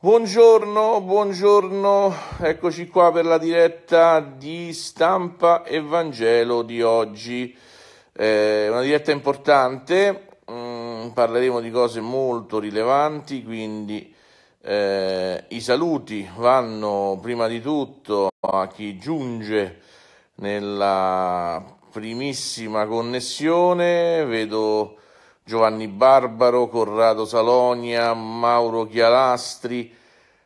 Buongiorno, buongiorno, eccoci qua per la diretta di stampa e Vangelo di oggi. Eh, una diretta importante, mm, parleremo di cose molto rilevanti, quindi eh, i saluti vanno prima di tutto a chi giunge nella primissima connessione, vedo Giovanni Barbaro, Corrado Salonia, Mauro Chialastri,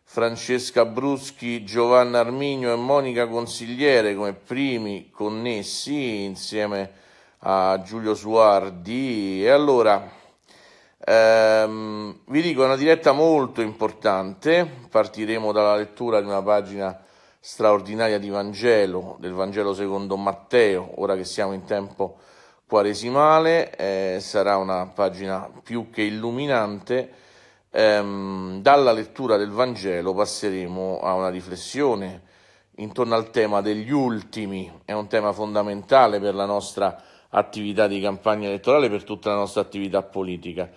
Francesca Bruschi, Giovanna Arminio e Monica Consigliere come primi connessi insieme a Giulio Suardi. E allora ehm, vi dico è una diretta molto importante, partiremo dalla lettura di una pagina straordinaria di Vangelo, del Vangelo secondo Matteo, ora che siamo in tempo quaresimale, eh, sarà una pagina più che illuminante. Ehm, dalla lettura del Vangelo passeremo a una riflessione intorno al tema degli ultimi, è un tema fondamentale per la nostra attività di campagna elettorale, per tutta la nostra attività politica.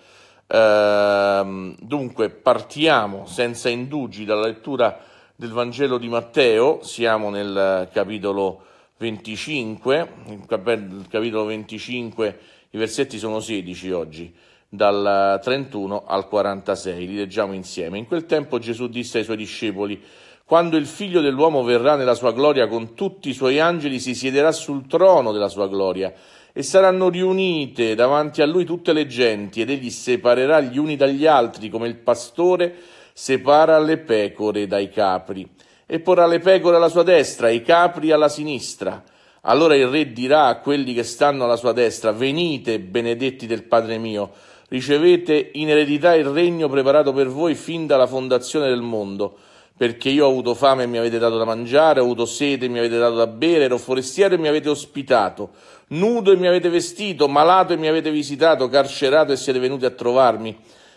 Ehm, dunque partiamo senza indugi dalla lettura del Vangelo di Matteo, siamo nel capitolo 25, il capitolo 25, i versetti sono 16 oggi, dal 31 al 46, li leggiamo insieme. In quel tempo Gesù disse ai suoi discepoli, quando il figlio dell'uomo verrà nella sua gloria con tutti i suoi angeli, si siederà sul trono della sua gloria e saranno riunite davanti a lui tutte le genti ed egli separerà gli uni dagli altri come il pastore separa le pecore dai capri e porrà le pecore alla sua destra, i capri alla sinistra. Allora il re dirà a quelli che stanno alla sua destra, venite, benedetti del Padre mio, ricevete in eredità il regno preparato per voi fin dalla fondazione del mondo, perché io ho avuto fame e mi avete dato da mangiare, ho avuto sete e mi avete dato da bere, ero forestiero e mi avete ospitato, nudo e mi avete vestito, malato e mi avete visitato, carcerato e siete venuti a trovarmi.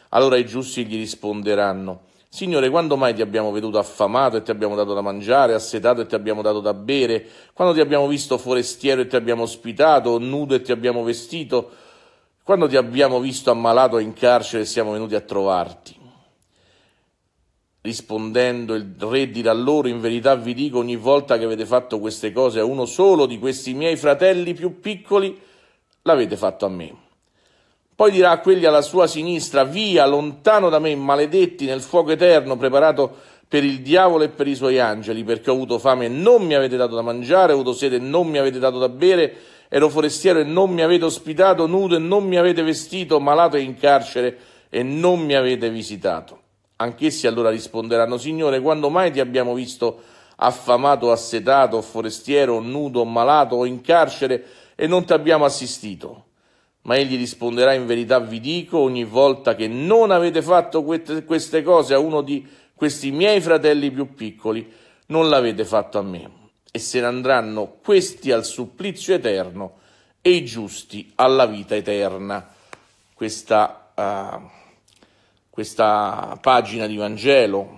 Allora i giusti gli risponderanno. Signore, quando mai ti abbiamo veduto affamato e ti abbiamo dato da mangiare, assetato e ti abbiamo dato da bere? Quando ti abbiamo visto forestiero e ti abbiamo ospitato, nudo e ti abbiamo vestito? Quando ti abbiamo visto ammalato in carcere e siamo venuti a trovarti? Rispondendo il re dirà loro, in verità vi dico, ogni volta che avete fatto queste cose a uno solo di questi miei fratelli più piccoli, l'avete fatto a me. Poi dirà a quelli alla sua sinistra, via, lontano da me, maledetti nel fuoco eterno preparato per il diavolo e per i suoi angeli, perché ho avuto fame e non mi avete dato da mangiare, ho avuto sete e non mi avete dato da bere, ero forestiero e non mi avete ospitato, nudo e non mi avete vestito, malato e in carcere e non mi avete visitato. Anch'essi allora risponderanno, Signore, quando mai ti abbiamo visto affamato, assetato, forestiero, nudo, malato o in carcere e non ti abbiamo assistito? Ma egli risponderà in verità vi dico, ogni volta che non avete fatto queste cose a uno di questi miei fratelli più piccoli, non l'avete fatto a me. E se ne andranno questi al supplizio eterno e i giusti alla vita eterna. Questa, uh, questa pagina di Vangelo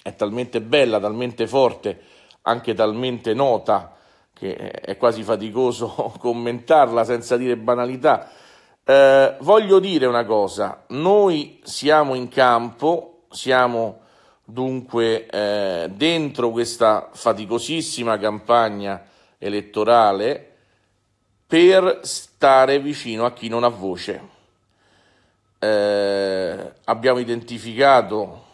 è talmente bella, talmente forte, anche talmente nota, che è quasi faticoso commentarla senza dire banalità. Eh, voglio dire una cosa, noi siamo in campo, siamo dunque eh, dentro questa faticosissima campagna elettorale per stare vicino a chi non ha voce. Eh, abbiamo identificato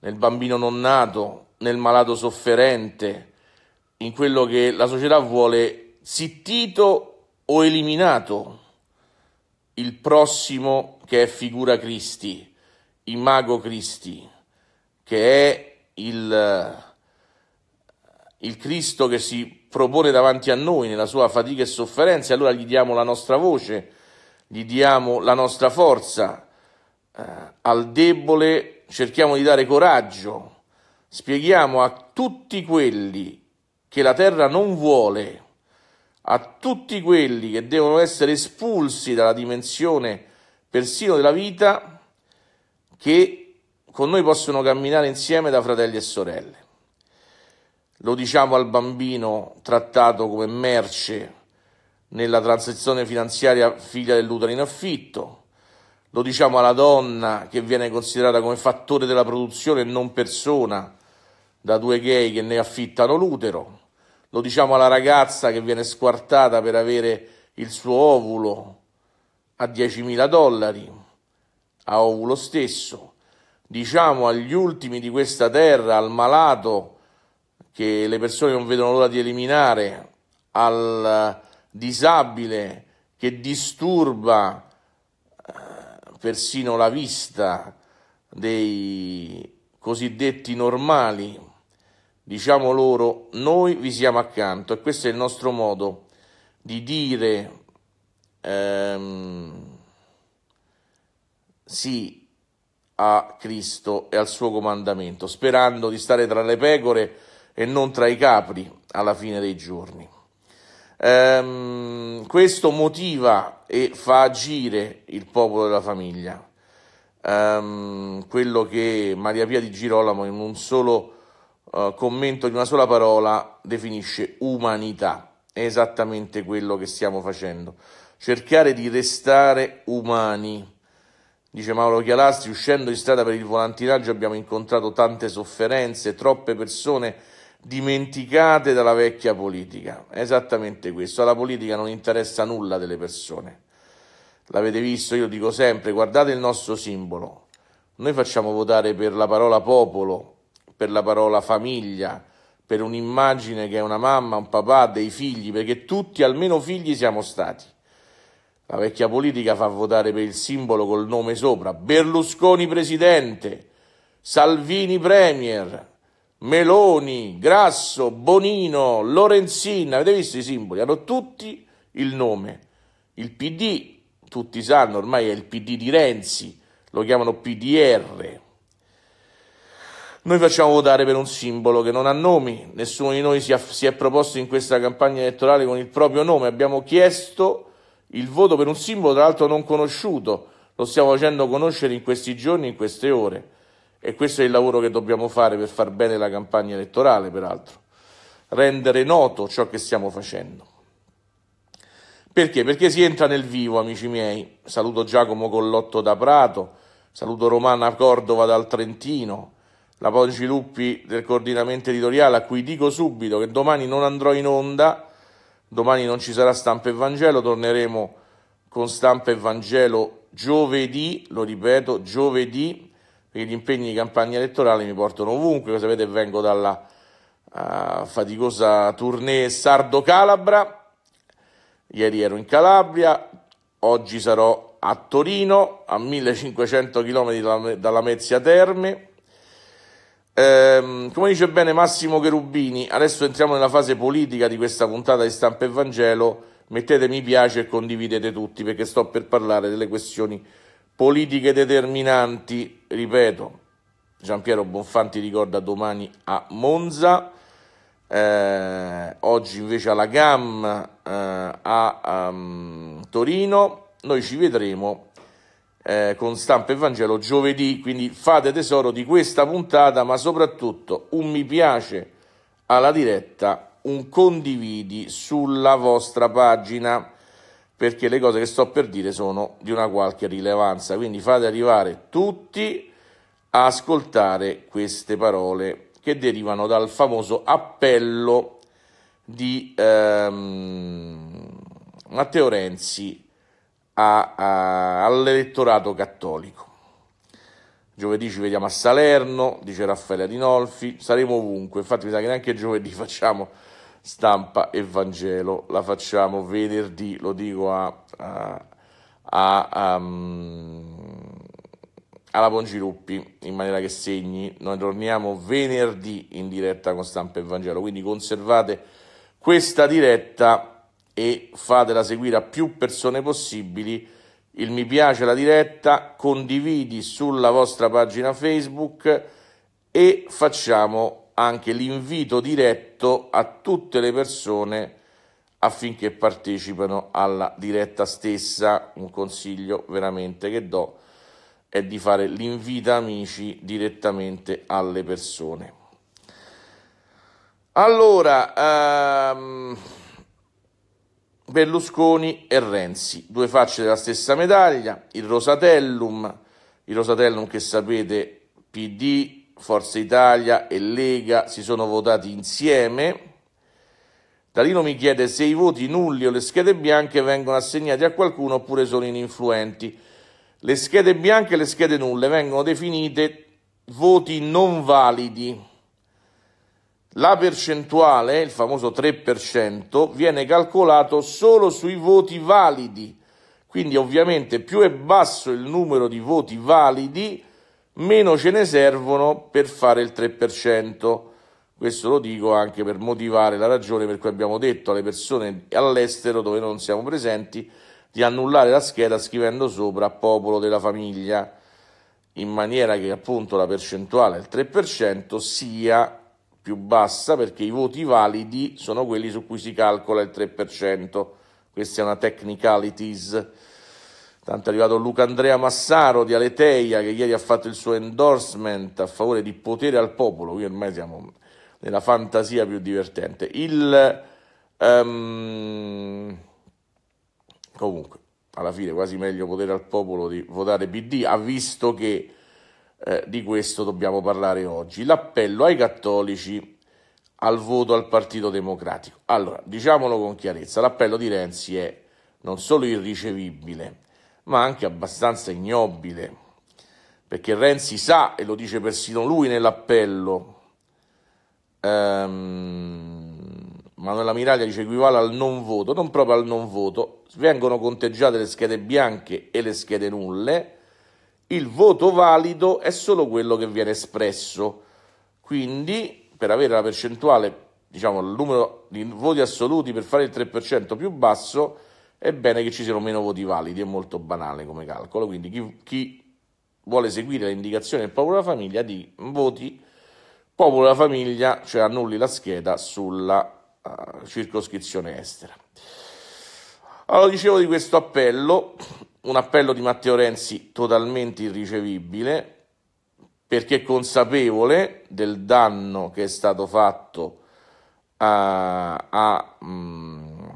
nel bambino non nato, nel malato sofferente, in quello che la società vuole zittito o eliminato il prossimo che è figura Cristi, il mago Cristi, che è il, il Cristo che si propone davanti a noi nella sua fatica e sofferenza, allora gli diamo la nostra voce, gli diamo la nostra forza, eh, al debole cerchiamo di dare coraggio, spieghiamo a tutti quelli che la terra non vuole, a tutti quelli che devono essere espulsi dalla dimensione persino della vita, che con noi possono camminare insieme da fratelli e sorelle. Lo diciamo al bambino trattato come merce nella transizione finanziaria figlia dell'utero in affitto, lo diciamo alla donna che viene considerata come fattore della produzione e non persona, da due gay che ne affittano l'utero, lo diciamo alla ragazza che viene squartata per avere il suo ovulo a 10.000 dollari, a ovulo stesso, diciamo agli ultimi di questa terra, al malato che le persone non vedono l'ora di eliminare, al disabile che disturba eh, persino la vista dei cosiddetti normali Diciamo loro, noi vi siamo accanto e questo è il nostro modo di dire ehm, sì a Cristo e al suo comandamento, sperando di stare tra le pecore e non tra i capri alla fine dei giorni. Ehm, questo motiva e fa agire il popolo della famiglia. Ehm, quello che Maria Pia di Girolamo in un solo eh, commento di una sola parola definisce umanità. È esattamente quello che stiamo facendo. Cercare di restare umani. Dice Mauro Chialastri, uscendo in strada per il volantinaggio abbiamo incontrato tante sofferenze, troppe persone dimenticate dalla vecchia politica. È esattamente questo, alla politica non interessa nulla delle persone. L'avete visto, io dico sempre, guardate il nostro simbolo. Noi facciamo votare per la parola popolo, per la parola famiglia, per un'immagine che è una mamma, un papà, dei figli, perché tutti almeno figli siamo stati. La vecchia politica fa votare per il simbolo col nome sopra. Berlusconi presidente, Salvini premier, Meloni, Grasso, Bonino, Lorenzin, avete visto i simboli? Hanno tutti il nome. Il PD, tutti sanno, ormai è il PD di Renzi, lo chiamano PDR, noi facciamo votare per un simbolo che non ha nomi, nessuno di noi si, ha, si è proposto in questa campagna elettorale con il proprio nome, abbiamo chiesto il voto per un simbolo tra l'altro non conosciuto, lo stiamo facendo conoscere in questi giorni, in queste ore e questo è il lavoro che dobbiamo fare per far bene la campagna elettorale, peraltro, rendere noto ciò che stiamo facendo. Perché? Perché si entra nel vivo, amici miei. Saluto Giacomo Collotto da Prato, saluto Romana Cordova dal Trentino, la Poggi Luppi del coordinamento editoriale, a cui dico subito che domani non andrò in onda, domani non ci sarà stampa e Vangelo, torneremo con stampa e Vangelo giovedì, lo ripeto, giovedì, perché gli impegni di campagna elettorale mi portano ovunque, come sapete vengo dalla uh, faticosa tournée Sardo-Calabra, ieri ero in Calabria, oggi sarò a Torino, a 1500 km dalla, dalla Mezzia Terme, Ehm, come dice bene Massimo Cherubini, adesso entriamo nella fase politica di questa puntata di Stampa e Vangelo. Mettete mi piace e condividete tutti perché sto per parlare delle questioni politiche determinanti. Ripeto, Gian Piero Bonfanti ricorda domani a Monza. Eh, oggi invece alla GAM eh, a um, Torino. Noi ci vedremo eh, con stampa e Vangelo giovedì, quindi fate tesoro di questa puntata, ma soprattutto un mi piace alla diretta, un condividi sulla vostra pagina, perché le cose che sto per dire sono di una qualche rilevanza, quindi fate arrivare tutti a ascoltare queste parole che derivano dal famoso appello di ehm, Matteo Renzi a, a, all'elettorato cattolico. Giovedì ci vediamo a Salerno, dice Raffaele Adinolfi, saremo ovunque, infatti mi sa che neanche giovedì facciamo stampa e Vangelo, la facciamo venerdì, lo dico a, a, a, um, alla Pongiruppi in maniera che segni, noi torniamo venerdì in diretta con stampa e Vangelo, quindi conservate questa diretta e fatela seguire a più persone possibili. Il mi piace la diretta, condividi sulla vostra pagina Facebook e facciamo anche l'invito diretto a tutte le persone affinché partecipano alla diretta stessa. Un consiglio veramente che do è di fare l'invita amici direttamente alle persone. Allora, ehm Berlusconi e Renzi, due facce della stessa medaglia, il Rosatellum, il Rosatellum che sapete PD, Forza Italia e Lega si sono votati insieme. Talino mi chiede se i voti nulli o le schede bianche vengono assegnati a qualcuno oppure sono ininfluenti. Le schede bianche e le schede nulle vengono definite voti non validi la percentuale, il famoso 3%, viene calcolato solo sui voti validi, quindi ovviamente più è basso il numero di voti validi, meno ce ne servono per fare il 3%. Questo lo dico anche per motivare la ragione per cui abbiamo detto alle persone all'estero dove non siamo presenti di annullare la scheda scrivendo sopra popolo della famiglia, in maniera che appunto la percentuale il 3% sia più bassa perché i voti validi sono quelli su cui si calcola il 3%. Questa è una technicalities. Tanto è arrivato Luca Andrea Massaro di Aleteia che ieri ha fatto il suo endorsement a favore di potere al popolo. Qui ormai siamo nella fantasia più divertente. Il, um, comunque, alla fine quasi meglio potere al popolo di votare PD, ha visto che eh, di questo dobbiamo parlare oggi. L'appello ai cattolici al voto al Partito Democratico. Allora, diciamolo con chiarezza, l'appello di Renzi è non solo irricevibile, ma anche abbastanza ignobile, perché Renzi sa, e lo dice persino lui nell'appello, ehm, Manuela Miraglia dice equivale al non voto, non proprio al non voto, vengono conteggiate le schede bianche e le schede nulle, il voto valido è solo quello che viene espresso. Quindi, per avere la percentuale, diciamo il numero di voti assoluti per fare il 3% più basso, è bene che ci siano meno voti validi, è molto banale come calcolo. Quindi chi, chi vuole seguire le indicazioni del popolo della famiglia di voti popolo della famiglia, cioè annulli la scheda sulla uh, circoscrizione estera. Allora dicevo di questo appello un appello di Matteo Renzi totalmente irricevibile perché consapevole del danno che è stato fatto a, a, mh, mm,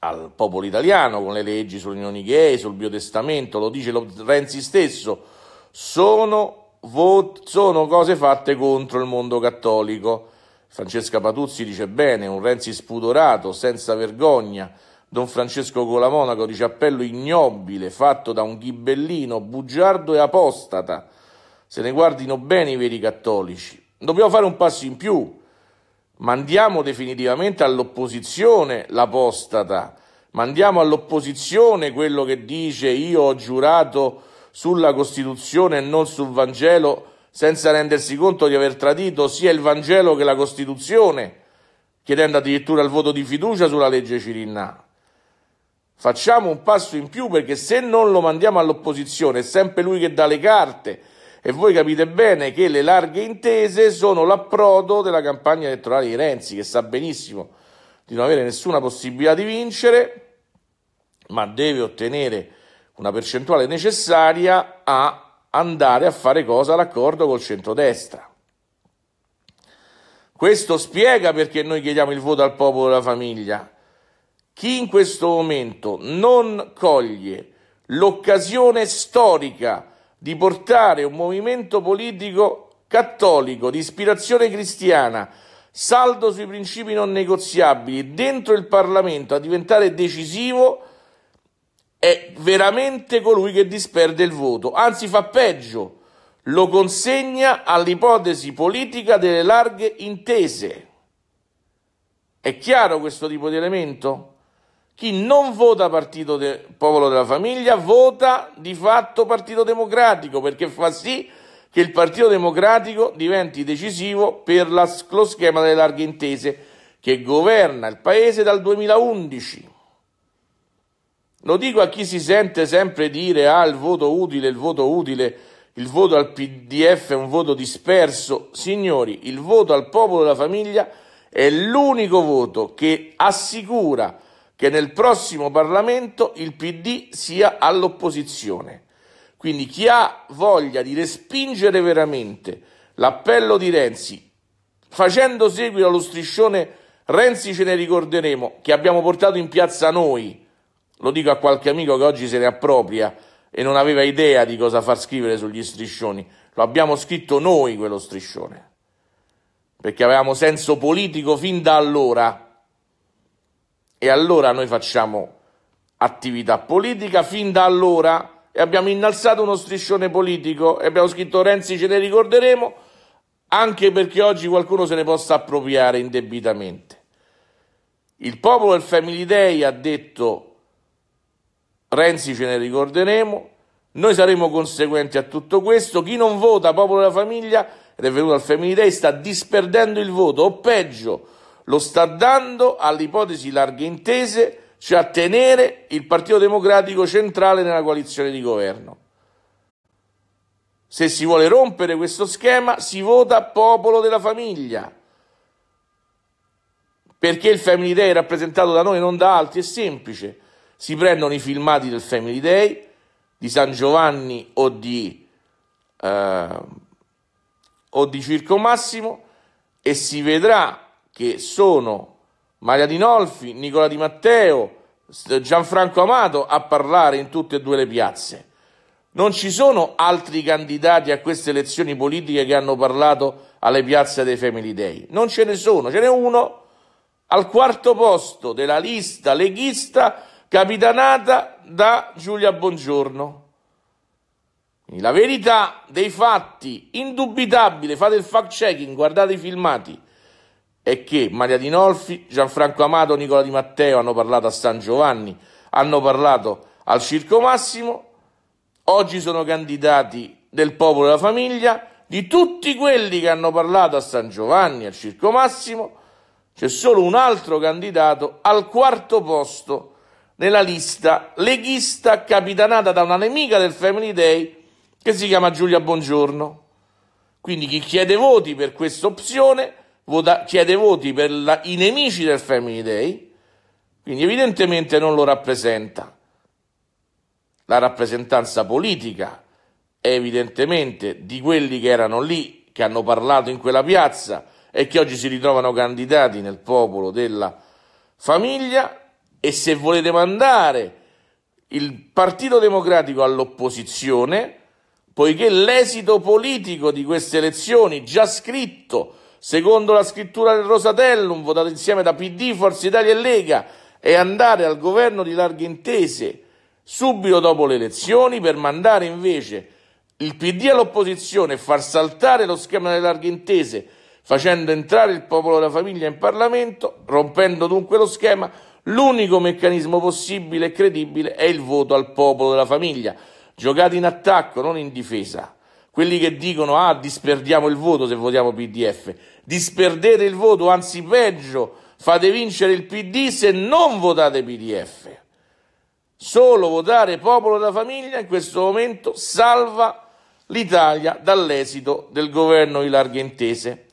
al popolo italiano con le leggi sulle unioni gay, sul biotestamento, lo dice lo, Renzi stesso, sono, vot, sono cose fatte contro il mondo cattolico. Francesca Patuzzi dice bene, un Renzi spudorato, senza vergogna, Don Francesco Colamonaco dice appello ignobile fatto da un ghibellino bugiardo e apostata. Se ne guardino bene i veri cattolici. Dobbiamo fare un passo in più. Mandiamo definitivamente all'opposizione l'apostata. Mandiamo all'opposizione quello che dice io ho giurato sulla Costituzione e non sul Vangelo senza rendersi conto di aver tradito sia il Vangelo che la Costituzione, chiedendo addirittura il voto di fiducia sulla legge Cirinna. Facciamo un passo in più perché se non lo mandiamo all'opposizione è sempre lui che dà le carte e voi capite bene che le larghe intese sono l'approdo della campagna elettorale di Renzi che sa benissimo di non avere nessuna possibilità di vincere ma deve ottenere una percentuale necessaria a andare a fare cosa l'accordo col centrodestra. Questo spiega perché noi chiediamo il voto al popolo della famiglia chi in questo momento non coglie l'occasione storica di portare un movimento politico cattolico di ispirazione cristiana saldo sui principi non negoziabili dentro il Parlamento a diventare decisivo è veramente colui che disperde il voto, anzi fa peggio, lo consegna all'ipotesi politica delle larghe intese. È chiaro questo tipo di elemento? Chi non vota partito de- popolo della famiglia vota di fatto partito democratico perché fa sì che il partito democratico diventi decisivo per la, lo schema delle larghe intese che governa il paese dal 2011. Lo dico a chi si sente sempre dire ah il voto utile, il voto utile, il voto al PDF è un voto disperso. Signori, il voto al popolo della famiglia è l'unico voto che assicura che nel prossimo Parlamento il PD sia all'opposizione. Quindi chi ha voglia di respingere veramente l'appello di Renzi, facendo seguito allo striscione Renzi ce ne ricorderemo, che abbiamo portato in piazza noi, lo dico a qualche amico che oggi se ne appropria e non aveva idea di cosa far scrivere sugli striscioni, lo abbiamo scritto noi quello striscione, perché avevamo senso politico fin da allora e allora noi facciamo attività politica fin da allora e abbiamo innalzato uno striscione politico e abbiamo scritto Renzi ce ne ricorderemo anche perché oggi qualcuno se ne possa appropriare indebitamente. Il popolo del Family Day ha detto Renzi ce ne ricorderemo, noi saremo conseguenti a tutto questo, chi non vota popolo della famiglia ed è venuto al Family Day sta disperdendo il voto o peggio lo sta dando all'ipotesi larghe intese, cioè a tenere il Partito Democratico centrale nella coalizione di governo. Se si vuole rompere questo schema, si vota popolo della famiglia. Perché il Family Day rappresentato da noi e non da altri è semplice. Si prendono i filmati del Family Day, di San Giovanni o di, eh, o di Circo Massimo, e si vedrà che sono Maria Dinolfi, Nicola Di Matteo, Gianfranco Amato a parlare in tutte e due le piazze. Non ci sono altri candidati a queste elezioni politiche che hanno parlato alle piazze dei Family Day. Non ce ne sono, ce n'è uno al quarto posto della lista leghista capitanata da Giulia Bongiorno. Quindi la verità dei fatti, indubitabile, fate il fact checking, guardate i filmati, è che Maria Dinolfi, Gianfranco Amato, Nicola Di Matteo hanno parlato a San Giovanni, hanno parlato al Circo Massimo, oggi sono candidati del popolo e della famiglia, di tutti quelli che hanno parlato a San Giovanni, al Circo Massimo, c'è solo un altro candidato al quarto posto nella lista leghista capitanata da una nemica del Family Day che si chiama Giulia Bongiorno. Quindi chi chiede voti per questa opzione vota- chiede voti per la- i nemici del Family Day, quindi evidentemente non lo rappresenta. La rappresentanza politica è evidentemente di quelli che erano lì, che hanno parlato in quella piazza e che oggi si ritrovano candidati nel popolo della famiglia e se volete mandare il Partito Democratico all'opposizione, poiché l'esito politico di queste elezioni, già scritto secondo la scrittura del Rosatellum, votato insieme da PD, Forza Italia e Lega, e andare al governo di larghe intese subito dopo le elezioni per mandare invece il PD all'opposizione e far saltare lo schema delle larghe intese, facendo entrare il popolo della famiglia in Parlamento, rompendo dunque lo schema, l'unico meccanismo possibile e credibile è il voto al popolo della famiglia, giocato in attacco, non in difesa quelli che dicono ah disperdiamo il voto se votiamo PDF, disperdete il voto, anzi peggio, fate vincere il PD se non votate PDF. Solo votare popolo da famiglia in questo momento salva l'Italia dall'esito del governo di larghe intese.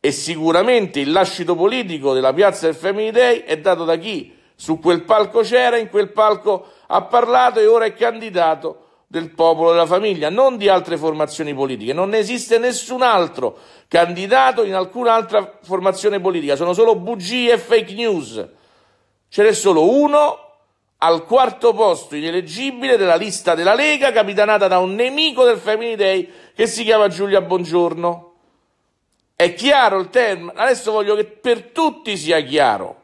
E sicuramente il lascito politico della piazza del Family Day è dato da chi su quel palco c'era, in quel palco ha parlato e ora è candidato del popolo della famiglia, non di altre formazioni politiche. Non esiste nessun altro candidato in alcun'altra formazione politica, sono solo bugie e fake news. Ce n'è solo uno al quarto posto ineleggibile della lista della Lega, capitanata da un nemico del Family Day che si chiama Giulia Bongiorno. È chiaro il termine? Adesso voglio che per tutti sia chiaro.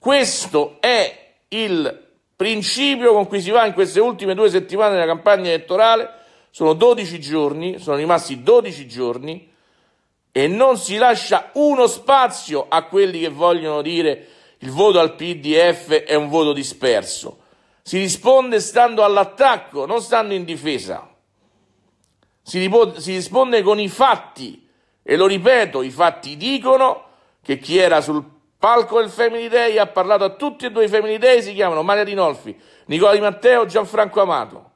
Questo è il principio con cui si va in queste ultime due settimane della campagna elettorale, sono 12 giorni, sono rimasti 12 giorni e non si lascia uno spazio a quelli che vogliono dire il voto al PDF è un voto disperso. Si risponde stando all'attacco, non stando in difesa. Si, si risponde con i fatti e lo ripeto, i fatti dicono che chi era sul Palco del Family Day ha parlato a tutti e due i Family Day, si chiamano Maria Rinolfi, Nicola Di Matteo, Gianfranco Amato.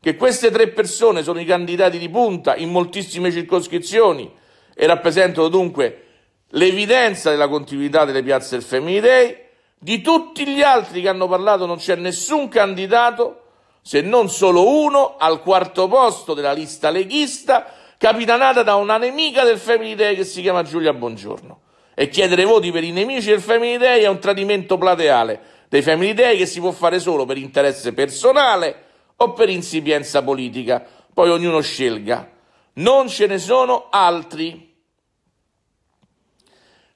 Che queste tre persone sono i candidati di punta in moltissime circoscrizioni e rappresentano dunque l'evidenza della continuità delle piazze del Family Day. Di tutti gli altri che hanno parlato non c'è nessun candidato, se non solo uno, al quarto posto della lista leghista, capitanata da una nemica del Family Day che si chiama Giulia Buongiorno e chiedere voti per i nemici del Family Day è un tradimento plateale dei Family Day che si può fare solo per interesse personale o per insipienza politica, poi ognuno scelga. Non ce ne sono altri.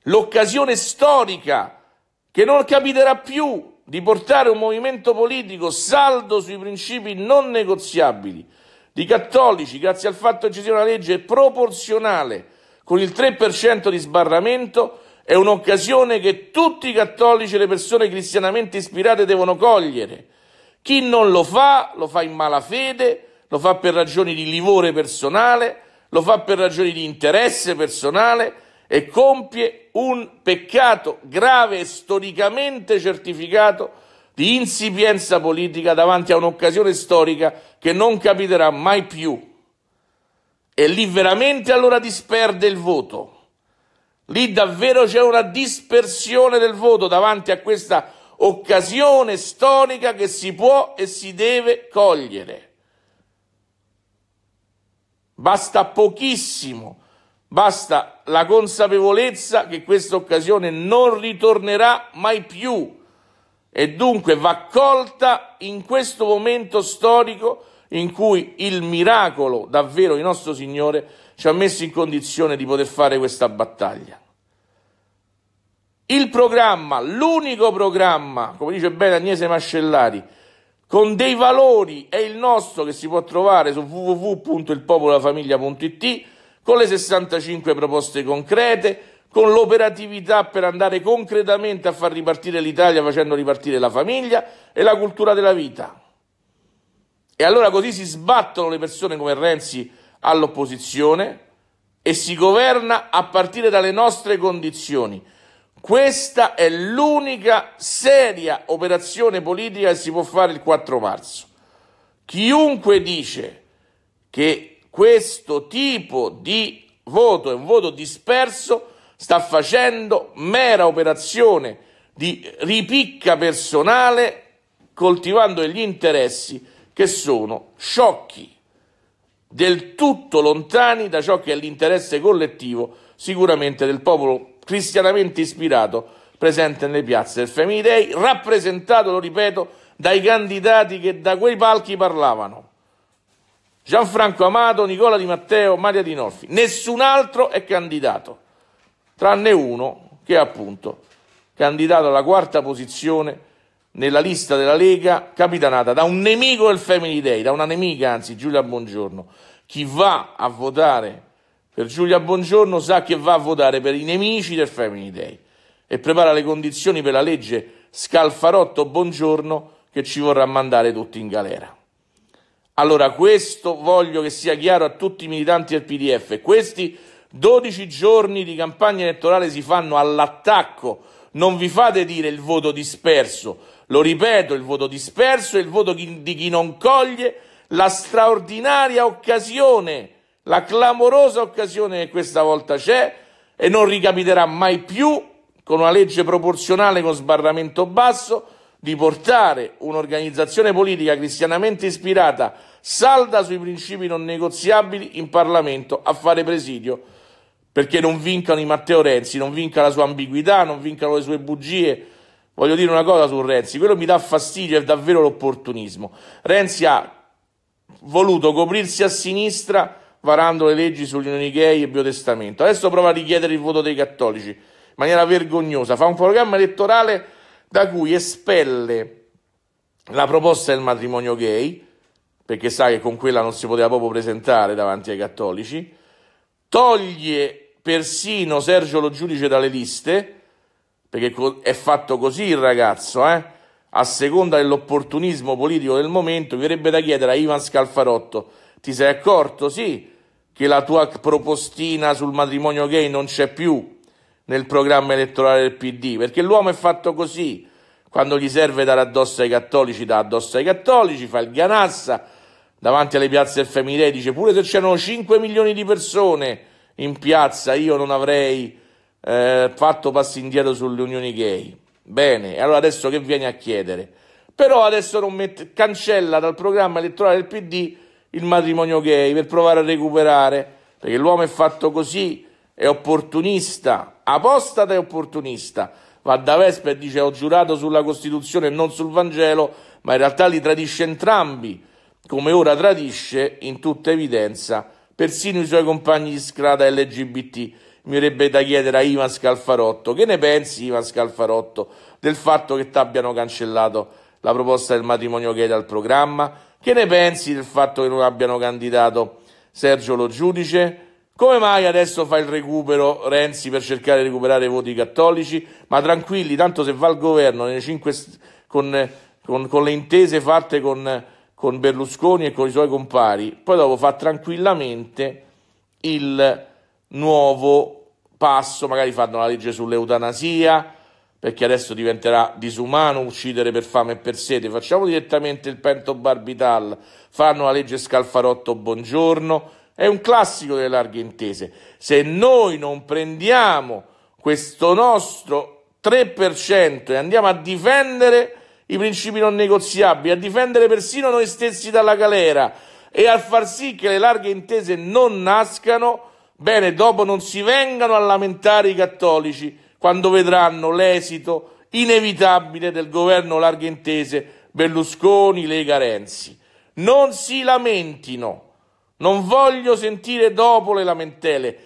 L'occasione storica che non capiterà più di portare un movimento politico saldo sui principi non negoziabili di cattolici, grazie al fatto che ci sia una legge proporzionale con il 3% di sbarramento è un'occasione che tutti i cattolici e le persone cristianamente ispirate devono cogliere. Chi non lo fa, lo fa in malafede, lo fa per ragioni di livore personale, lo fa per ragioni di interesse personale e compie un peccato grave e storicamente certificato di insipienza politica davanti a un'occasione storica che non capiterà mai più. E lì veramente allora disperde il voto. Lì davvero c'è una dispersione del voto davanti a questa occasione storica che si può e si deve cogliere. Basta pochissimo, basta la consapevolezza che questa occasione non ritornerà mai più e dunque va colta in questo momento storico in cui il miracolo davvero di nostro Signore ci ha messo in condizione di poter fare questa battaglia. Il programma, l'unico programma, come dice bene Agnese Mascellari, con dei valori è il nostro che si può trovare su www.ilpopolafamiglia.it con le 65 proposte concrete, con l'operatività per andare concretamente a far ripartire l'Italia facendo ripartire la famiglia e la cultura della vita. E allora così si sbattono le persone come Renzi all'opposizione e si governa a partire dalle nostre condizioni. Questa è l'unica seria operazione politica che si può fare il 4 marzo. Chiunque dice che questo tipo di voto è un voto disperso sta facendo mera operazione di ripicca personale coltivando gli interessi che sono sciocchi, del tutto lontani da ciò che è l'interesse collettivo, sicuramente del popolo cristianamente ispirato presente nelle piazze del Femminidei, rappresentato, lo ripeto, dai candidati che da quei palchi parlavano. Gianfranco Amato, Nicola Di Matteo, Maria Di Norfi. Nessun altro è candidato, tranne uno che è appunto candidato alla quarta posizione nella lista della Lega, capitanata da un nemico del Family Day, da una nemica, anzi Giulia Buongiorno. Chi va a votare per Giulia Buongiorno sa che va a votare per i nemici del Family Day e prepara le condizioni per la legge Scalfarotto Buongiorno che ci vorrà mandare tutti in galera. Allora, questo voglio che sia chiaro a tutti i militanti del PDF. Questi 12 giorni di campagna elettorale si fanno all'attacco non vi fate dire il voto disperso, lo ripeto, il voto disperso è il voto di chi non coglie la straordinaria occasione, la clamorosa occasione che questa volta c'è e non ricapiterà mai più con una legge proporzionale con sbarramento basso di portare un'organizzazione politica cristianamente ispirata, salda sui principi non negoziabili, in Parlamento a fare presidio perché non vincano i Matteo Renzi, non vinca la sua ambiguità, non vincano le sue bugie. Voglio dire una cosa su Renzi, quello mi dà fastidio, è davvero l'opportunismo. Renzi ha voluto coprirsi a sinistra varando le leggi sulle unioni gay e biotestamento. Adesso prova a richiedere il voto dei cattolici in maniera vergognosa. Fa un programma elettorale da cui espelle la proposta del matrimonio gay, perché sa che con quella non si poteva proprio presentare davanti ai cattolici, toglie persino Sergio Lo Giudice dalle liste, perché è fatto così il ragazzo, eh? a seconda dell'opportunismo politico del momento, verrebbe da chiedere a Ivan Scalfarotto, ti sei accorto, sì, che la tua propostina sul matrimonio gay non c'è più nel programma elettorale del PD, perché l'uomo è fatto così, quando gli serve dare addosso ai cattolici, dà addosso ai cattolici, fa il ganassa, davanti alle piazze femminili dice pure se c'erano 5 milioni di persone in piazza io non avrei eh, fatto passi indietro sulle unioni gay. Bene, allora adesso che vieni a chiedere? Però adesso non mette, cancella dal programma elettorale del PD il matrimonio gay per provare a recuperare, perché l'uomo è fatto così, è opportunista, apostata e opportunista. Va da Vespa e dice ho giurato sulla Costituzione e non sul Vangelo, ma in realtà li tradisce entrambi, come ora tradisce in tutta evidenza persino i suoi compagni di strada LGBT. Mi verrebbe da chiedere a Ivan Scalfarotto, che ne pensi Ivan Scalfarotto del fatto che ti abbiano cancellato la proposta del matrimonio gay dal programma? Che ne pensi del fatto che non abbiano candidato Sergio Lo Giudice? Come mai adesso fa il recupero Renzi per cercare di recuperare i voti cattolici? Ma tranquilli, tanto se va al governo 5, con, con, con, le intese fatte con con Berlusconi e con i suoi compari, poi dopo fa tranquillamente il nuovo passo, magari fanno la legge sull'eutanasia, perché adesso diventerà disumano uccidere per fame e per sete, facciamo direttamente il pento barbital, fanno la legge scalfarotto buongiorno, è un classico delle larghe intese. Se noi non prendiamo questo nostro 3% e andiamo a difendere i principi non negoziabili, a difendere persino noi stessi dalla galera e a far sì che le larghe intese non nascano, bene, dopo non si vengano a lamentare i cattolici quando vedranno l'esito inevitabile del governo larghe intese Berlusconi, Lega Renzi. Non si lamentino, non voglio sentire dopo le lamentele.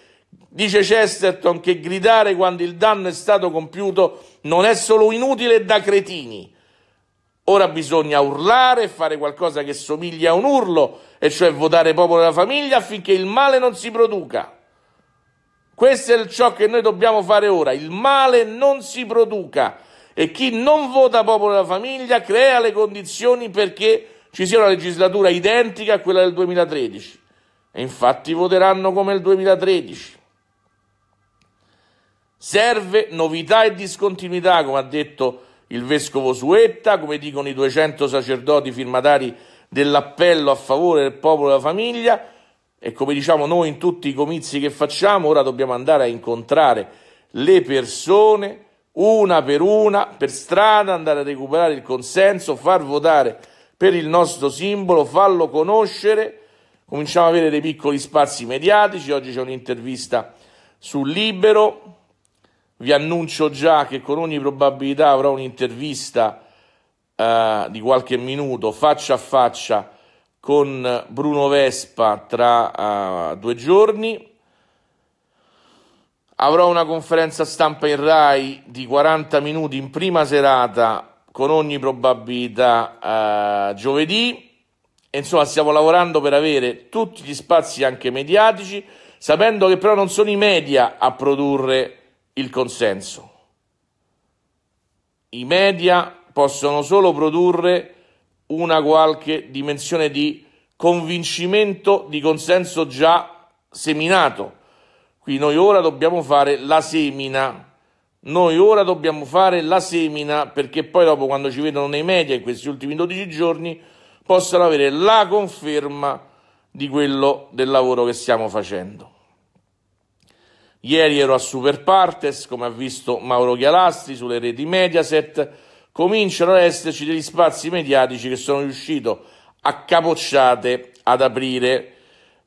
Dice Chesterton che gridare quando il danno è stato compiuto non è solo inutile da cretini, Ora bisogna urlare e fare qualcosa che somiglia a un urlo, e cioè votare popolo della famiglia affinché il male non si produca. Questo è ciò che noi dobbiamo fare ora, il male non si produca e chi non vota popolo della famiglia crea le condizioni perché ci sia una legislatura identica a quella del 2013 e infatti voteranno come il 2013. Serve novità e discontinuità, come ha detto il vescovo Suetta, come dicono i 200 sacerdoti firmatari dell'appello a favore del popolo e della famiglia e come diciamo noi in tutti i comizi che facciamo, ora dobbiamo andare a incontrare le persone una per una per strada, andare a recuperare il consenso, far votare per il nostro simbolo, farlo conoscere, cominciamo ad avere dei piccoli spazi mediatici, oggi c'è un'intervista sul libero, vi annuncio già che con ogni probabilità avrò un'intervista eh, di qualche minuto faccia a faccia con Bruno Vespa tra eh, due giorni. Avrò una conferenza stampa in RAI di 40 minuti in prima serata, con ogni probabilità eh, giovedì. E insomma, stiamo lavorando per avere tutti gli spazi anche mediatici, sapendo che però non sono i media a produrre il consenso. I media possono solo produrre una qualche dimensione di convincimento di consenso già seminato. Qui noi ora dobbiamo fare la semina. Noi ora dobbiamo fare la semina perché poi dopo quando ci vedono nei media in questi ultimi 12 giorni possano avere la conferma di quello del lavoro che stiamo facendo. Ieri ero a Super Partes, come ha visto Mauro Chialastri, sulle reti Mediaset. Cominciano ad esserci degli spazi mediatici che sono riuscito a capocciate ad aprire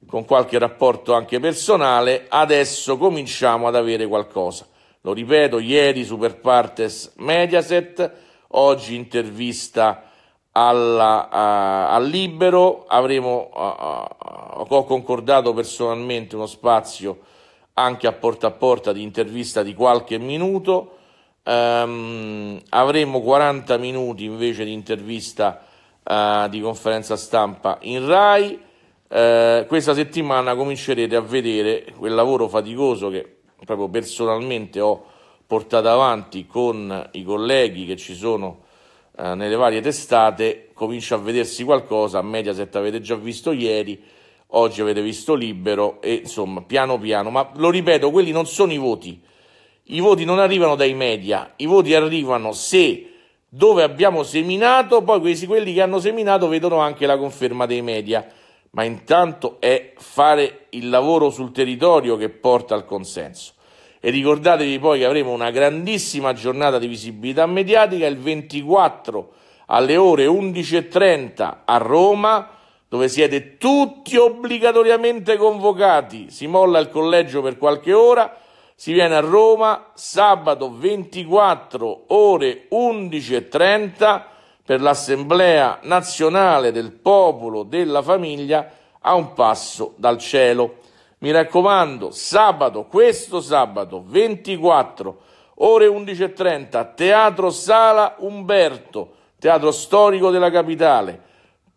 con qualche rapporto anche personale. Adesso cominciamo ad avere qualcosa. Lo ripeto, ieri Super Partes Mediaset, oggi intervista alla, a, a Libero, avremo, a, ho concordato personalmente uno spazio anche a porta a porta di intervista di qualche minuto. Um, avremo 40 minuti invece di intervista uh, di conferenza stampa in Rai. Uh, questa settimana comincerete a vedere quel lavoro faticoso che proprio personalmente ho portato avanti con i colleghi che ci sono uh, nelle varie testate. Comincia a vedersi qualcosa. Mediaset avete già visto ieri oggi avete visto libero e insomma piano piano, ma lo ripeto, quelli non sono i voti. I voti non arrivano dai media, i voti arrivano se dove abbiamo seminato, poi questi, quelli che hanno seminato vedono anche la conferma dei media, ma intanto è fare il lavoro sul territorio che porta al consenso. E ricordatevi poi che avremo una grandissima giornata di visibilità mediatica il 24 alle ore 11.30 a Roma dove siete tutti obbligatoriamente convocati. Si molla il collegio per qualche ora, si viene a Roma sabato 24 ore 11.30 per l'Assemblea nazionale del popolo della famiglia a un passo dal cielo. Mi raccomando, sabato, questo sabato 24 ore 11.30, Teatro Sala Umberto, teatro storico della capitale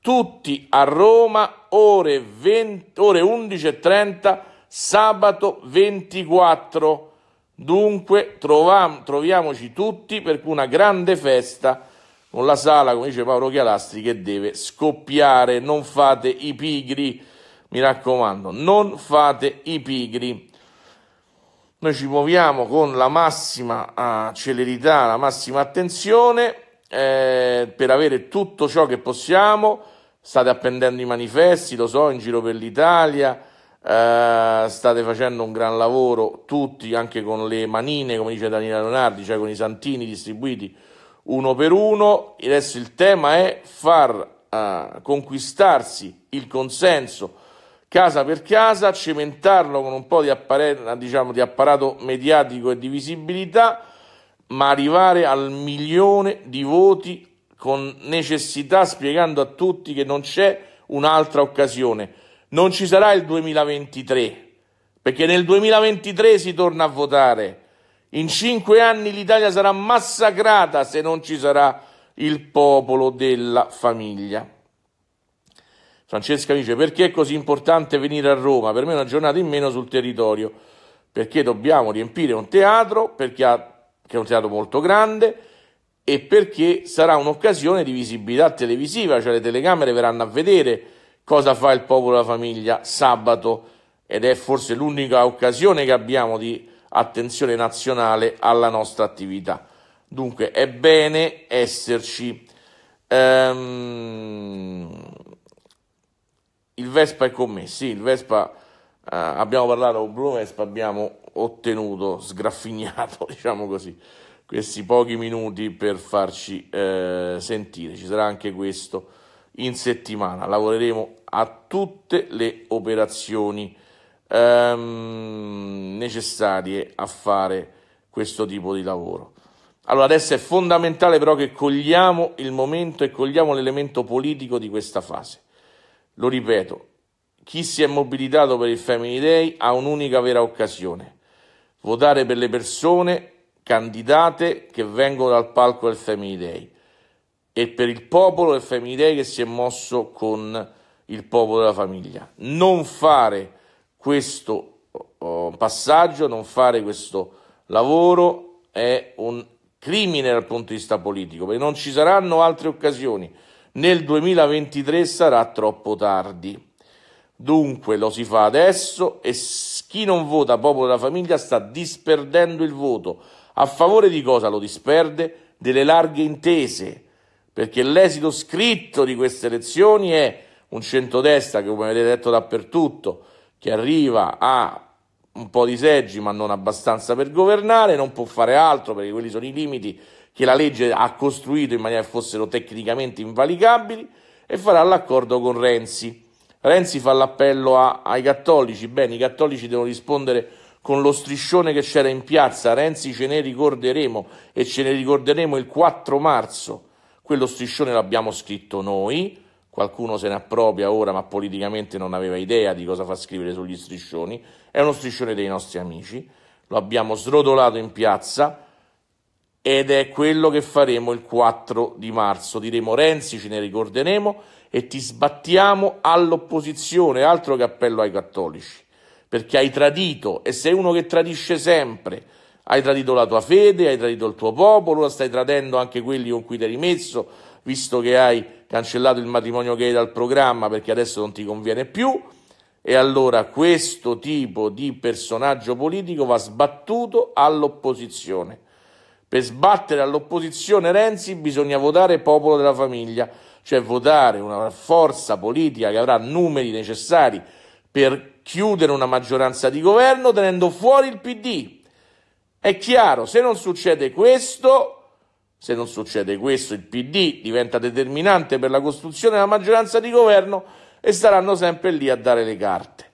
tutti a Roma, ore, 20, ore 11.30, sabato 24. Dunque trovam, troviamoci tutti per una grande festa con la sala, come dice Paolo Chialastri, che deve scoppiare. Non fate i pigri, mi raccomando, non fate i pigri. Noi ci muoviamo con la massima ah, celerità, la massima attenzione eh, per avere tutto ciò che possiamo state appendendo i manifesti, lo so, in giro per l'Italia, eh, state facendo un gran lavoro tutti, anche con le manine, come dice Daniela Leonardi, cioè con i santini distribuiti uno per uno. Adesso il tema è far eh, conquistarsi il consenso casa per casa, cementarlo con un po' di, appare- diciamo, di apparato mediatico e di visibilità, ma arrivare al milione di voti con necessità spiegando a tutti che non c'è un'altra occasione. Non ci sarà il 2023, perché nel 2023 si torna a votare. In cinque anni l'Italia sarà massacrata se non ci sarà il popolo della famiglia. Francesca dice perché è così importante venire a Roma? Per me una giornata in meno sul territorio, perché dobbiamo riempire un teatro, perché ha, che è un teatro molto grande, e perché sarà un'occasione di visibilità televisiva, cioè le telecamere verranno a vedere cosa fa il popolo e la famiglia sabato ed è forse l'unica occasione che abbiamo di attenzione nazionale alla nostra attività. Dunque è bene esserci. Ehm, il Vespa è con me, sì, il Vespa, eh, abbiamo parlato con Bruno Vespa, abbiamo ottenuto, sgraffignato, diciamo così questi pochi minuti per farci eh, sentire. Ci sarà anche questo in settimana. Lavoreremo a tutte le operazioni ehm, necessarie a fare questo tipo di lavoro. Allora, adesso è fondamentale però che cogliamo il momento e cogliamo l'elemento politico di questa fase. Lo ripeto, chi si è mobilitato per il Family Day ha un'unica vera occasione, votare per le persone candidate che vengono dal palco del Femminidei e per il popolo del Femminidei che si è mosso con il popolo della famiglia. Non fare questo oh, oh, passaggio, non fare questo lavoro è un crimine dal punto di vista politico, perché non ci saranno altre occasioni. Nel 2023 sarà troppo tardi. Dunque lo si fa adesso e chi non vota popolo della famiglia sta disperdendo il voto a favore di cosa lo disperde? Delle larghe intese, perché l'esito scritto di queste elezioni è un centrodestra che, come avete detto dappertutto, che arriva a un po' di seggi ma non abbastanza per governare, non può fare altro perché quelli sono i limiti che la legge ha costruito in maniera che fossero tecnicamente invalicabili e farà l'accordo con Renzi. Renzi fa l'appello a, ai cattolici, bene, i cattolici devono rispondere con lo striscione che c'era in piazza, Renzi ce ne ricorderemo e ce ne ricorderemo il 4 marzo. Quello striscione l'abbiamo scritto noi, qualcuno se ne appropria ora ma politicamente non aveva idea di cosa fa scrivere sugli striscioni, è uno striscione dei nostri amici, lo abbiamo srodolato in piazza ed è quello che faremo il 4 di marzo. Diremo Renzi, ce ne ricorderemo e ti sbattiamo all'opposizione, altro che appello ai cattolici perché hai tradito e sei uno che tradisce sempre. Hai tradito la tua fede, hai tradito il tuo popolo, ora stai tradendo anche quelli con cui ti hai rimesso, visto che hai cancellato il matrimonio gay dal programma perché adesso non ti conviene più. E allora questo tipo di personaggio politico va sbattuto all'opposizione. Per sbattere all'opposizione Renzi bisogna votare popolo della famiglia, cioè votare una forza politica che avrà numeri necessari per chiudere una maggioranza di governo tenendo fuori il PD. È chiaro, se non succede questo, se non succede questo, il PD diventa determinante per la costruzione della maggioranza di governo e saranno sempre lì a dare le carte.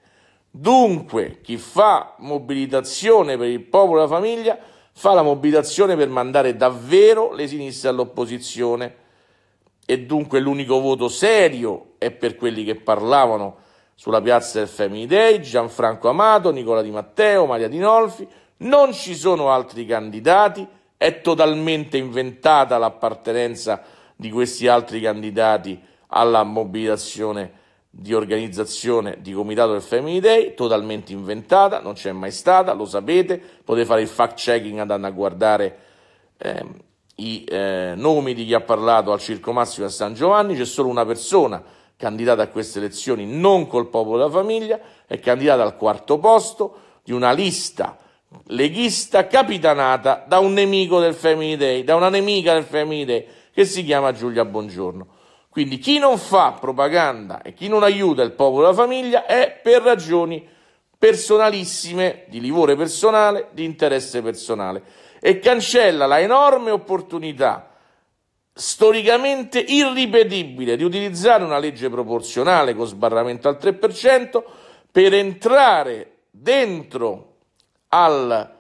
Dunque, chi fa mobilitazione per il popolo e la famiglia fa la mobilitazione per mandare davvero le sinistre all'opposizione. E dunque l'unico voto serio è per quelli che parlavano sulla piazza del Family Day, Gianfranco Amato, Nicola Di Matteo, Maria Dinolfi, non ci sono altri candidati, è totalmente inventata l'appartenenza di questi altri candidati alla mobilitazione di organizzazione di comitato del Family Day, totalmente inventata, non c'è mai stata, lo sapete, potete fare il fact checking andando a guardare eh, i eh, nomi di chi ha parlato al Circo Massimo a San Giovanni, c'è solo una persona candidata a queste elezioni non col popolo della famiglia, è candidata al quarto posto di una lista leghista capitanata da un nemico del Family Day, da una nemica del Family Day che si chiama Giulia Bongiorno. Quindi chi non fa propaganda e chi non aiuta il popolo della famiglia è per ragioni personalissime, di livore personale, di interesse personale e cancella la enorme opportunità storicamente irripetibile di utilizzare una legge proporzionale con sbarramento al 3% per entrare dentro al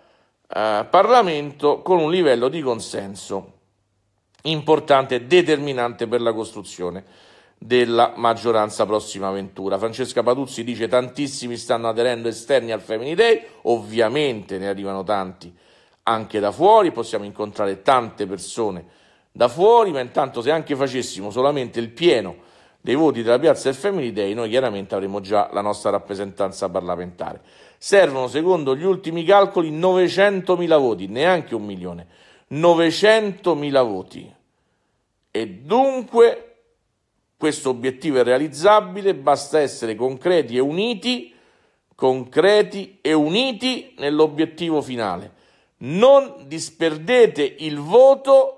eh, Parlamento con un livello di consenso importante e determinante per la costruzione della maggioranza prossima Ventura. Francesca Patuzzi dice tantissimi stanno aderendo esterni al Femini Day, ovviamente ne arrivano tanti anche da fuori, possiamo incontrare tante persone da fuori, ma intanto se anche facessimo solamente il pieno dei voti della piazza del Family Day, noi chiaramente avremmo già la nostra rappresentanza parlamentare. Servono, secondo gli ultimi calcoli, 900.000 voti, neanche un milione, 900.000 voti. E dunque questo obiettivo è realizzabile, basta essere concreti e uniti, concreti e uniti nell'obiettivo finale. Non disperdete il voto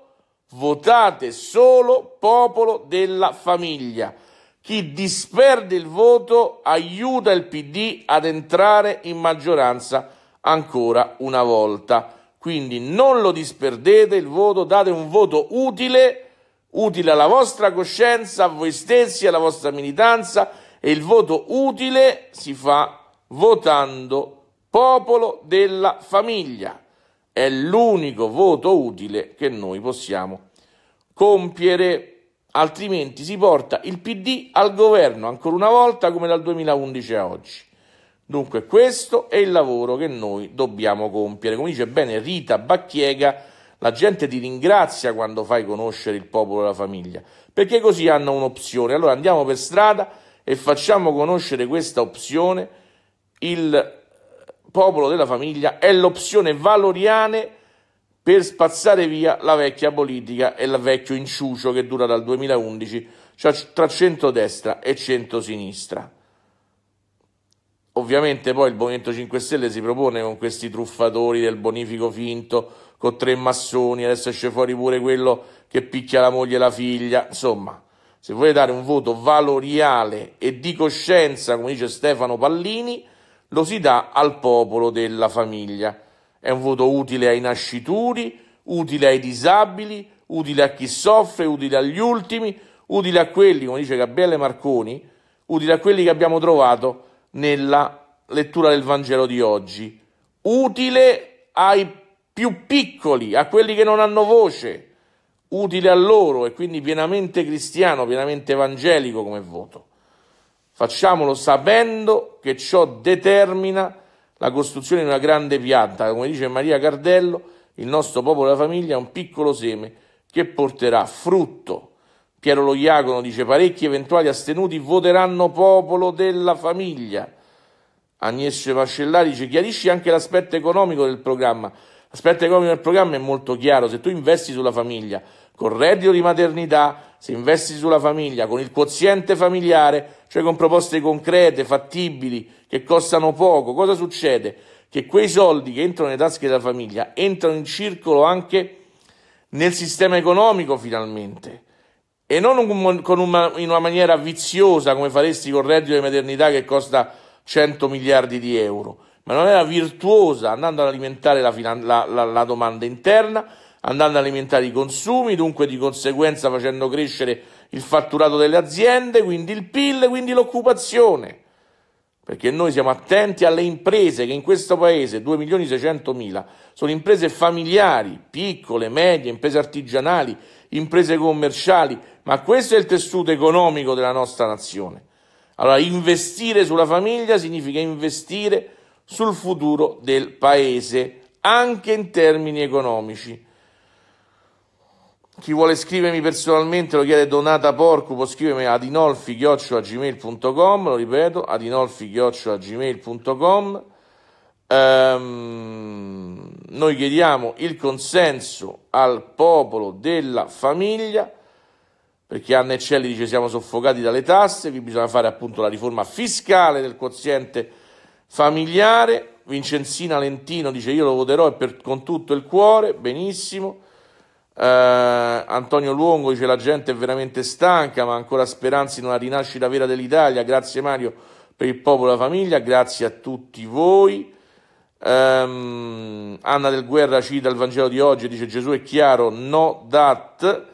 votate solo popolo della famiglia. Chi disperde il voto aiuta il PD ad entrare in maggioranza ancora una volta. Quindi non lo disperdete il voto, date un voto utile, utile alla vostra coscienza, a voi stessi, alla vostra militanza e il voto utile si fa votando popolo della famiglia è l'unico voto utile che noi possiamo compiere, altrimenti si porta il PD al governo ancora una volta come dal 2011 a oggi. Dunque questo è il lavoro che noi dobbiamo compiere. Come dice bene Rita Bacchiega, la gente ti ringrazia quando fai conoscere il popolo e la famiglia, perché così hanno un'opzione. Allora andiamo per strada e facciamo conoscere questa opzione il popolo della famiglia è l'opzione valoriale per spazzare via la vecchia politica e il vecchio inciucio che dura dal 2011 cioè tra centrodestra e centrosinistra. Ovviamente poi il Movimento 5 Stelle si propone con questi truffatori del bonifico finto, con tre massoni, adesso esce fuori pure quello che picchia la moglie e la figlia, insomma, se vuoi dare un voto valoriale e di coscienza, come dice Stefano Pallini, lo si dà al popolo della famiglia. È un voto utile ai nascituri, utile ai disabili, utile a chi soffre, utile agli ultimi, utile a quelli, come dice Gabriele Marconi, utile a quelli che abbiamo trovato nella lettura del Vangelo di oggi, utile ai più piccoli, a quelli che non hanno voce, utile a loro e quindi pienamente cristiano, pienamente evangelico come voto. Facciamolo sapendo che ciò determina la costruzione di una grande pianta. Come dice Maria Cardello, il nostro popolo e la famiglia è un piccolo seme che porterà frutto. Piero Lo Iacono dice parecchi eventuali astenuti voteranno popolo della famiglia. Agnese Vascellari dice chiarisci anche l'aspetto economico del programma. L'aspetto economico del programma è molto chiaro, se tu investi sulla famiglia, con reddito di maternità, se investi sulla famiglia con il quoziente familiare, cioè con proposte concrete, fattibili, che costano poco, cosa succede? Che quei soldi che entrano nelle tasche della famiglia entrano in circolo anche nel sistema economico finalmente e non un, una, in una maniera viziosa come faresti con il reddito di maternità che costa 100 miliardi di euro, ma in una maniera virtuosa andando ad alimentare la, la, la, la domanda interna andando ad alimentare i consumi, dunque di conseguenza facendo crescere il fatturato delle aziende, quindi il PIL, quindi l'occupazione. Perché noi siamo attenti alle imprese che in questo paese, 2 milioni 600 mila, sono imprese familiari, piccole, medie, imprese artigianali, imprese commerciali, ma questo è il tessuto economico della nostra nazione. Allora investire sulla famiglia significa investire sul futuro del paese, anche in termini economici. Chi vuole scrivermi personalmente lo chiede Donata Porco, può scrivermi ad inolfi-gmail.com, lo ripeto, ad inolfi-gmail.com. Ehm, noi chiediamo il consenso al popolo della famiglia, perché Anna Eccelli dice siamo soffocati dalle tasse, qui bisogna fare appunto la riforma fiscale del quoziente familiare. Vincenzina Lentino dice io lo voterò per, con tutto il cuore, benissimo. Eh, Antonio Luongo dice la gente è veramente stanca ma ancora speranza in una rinascita vera dell'Italia. Grazie Mario per il popolo e la famiglia, grazie a tutti voi. Um, Anna del Guerra cita il Vangelo di oggi e dice Gesù è chiaro, no dat.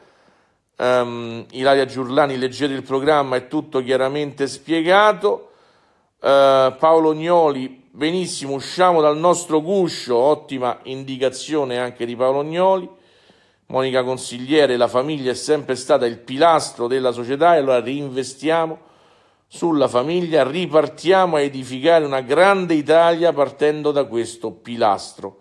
Um, Ilaria Giurlani, leggete il programma, è tutto chiaramente spiegato. Uh, Paolo Gnoli, benissimo, usciamo dal nostro guscio, ottima indicazione anche di Paolo Gnoli. Monica Consigliere, la famiglia è sempre stata il pilastro della società e allora reinvestiamo sulla famiglia, ripartiamo a edificare una grande Italia partendo da questo pilastro.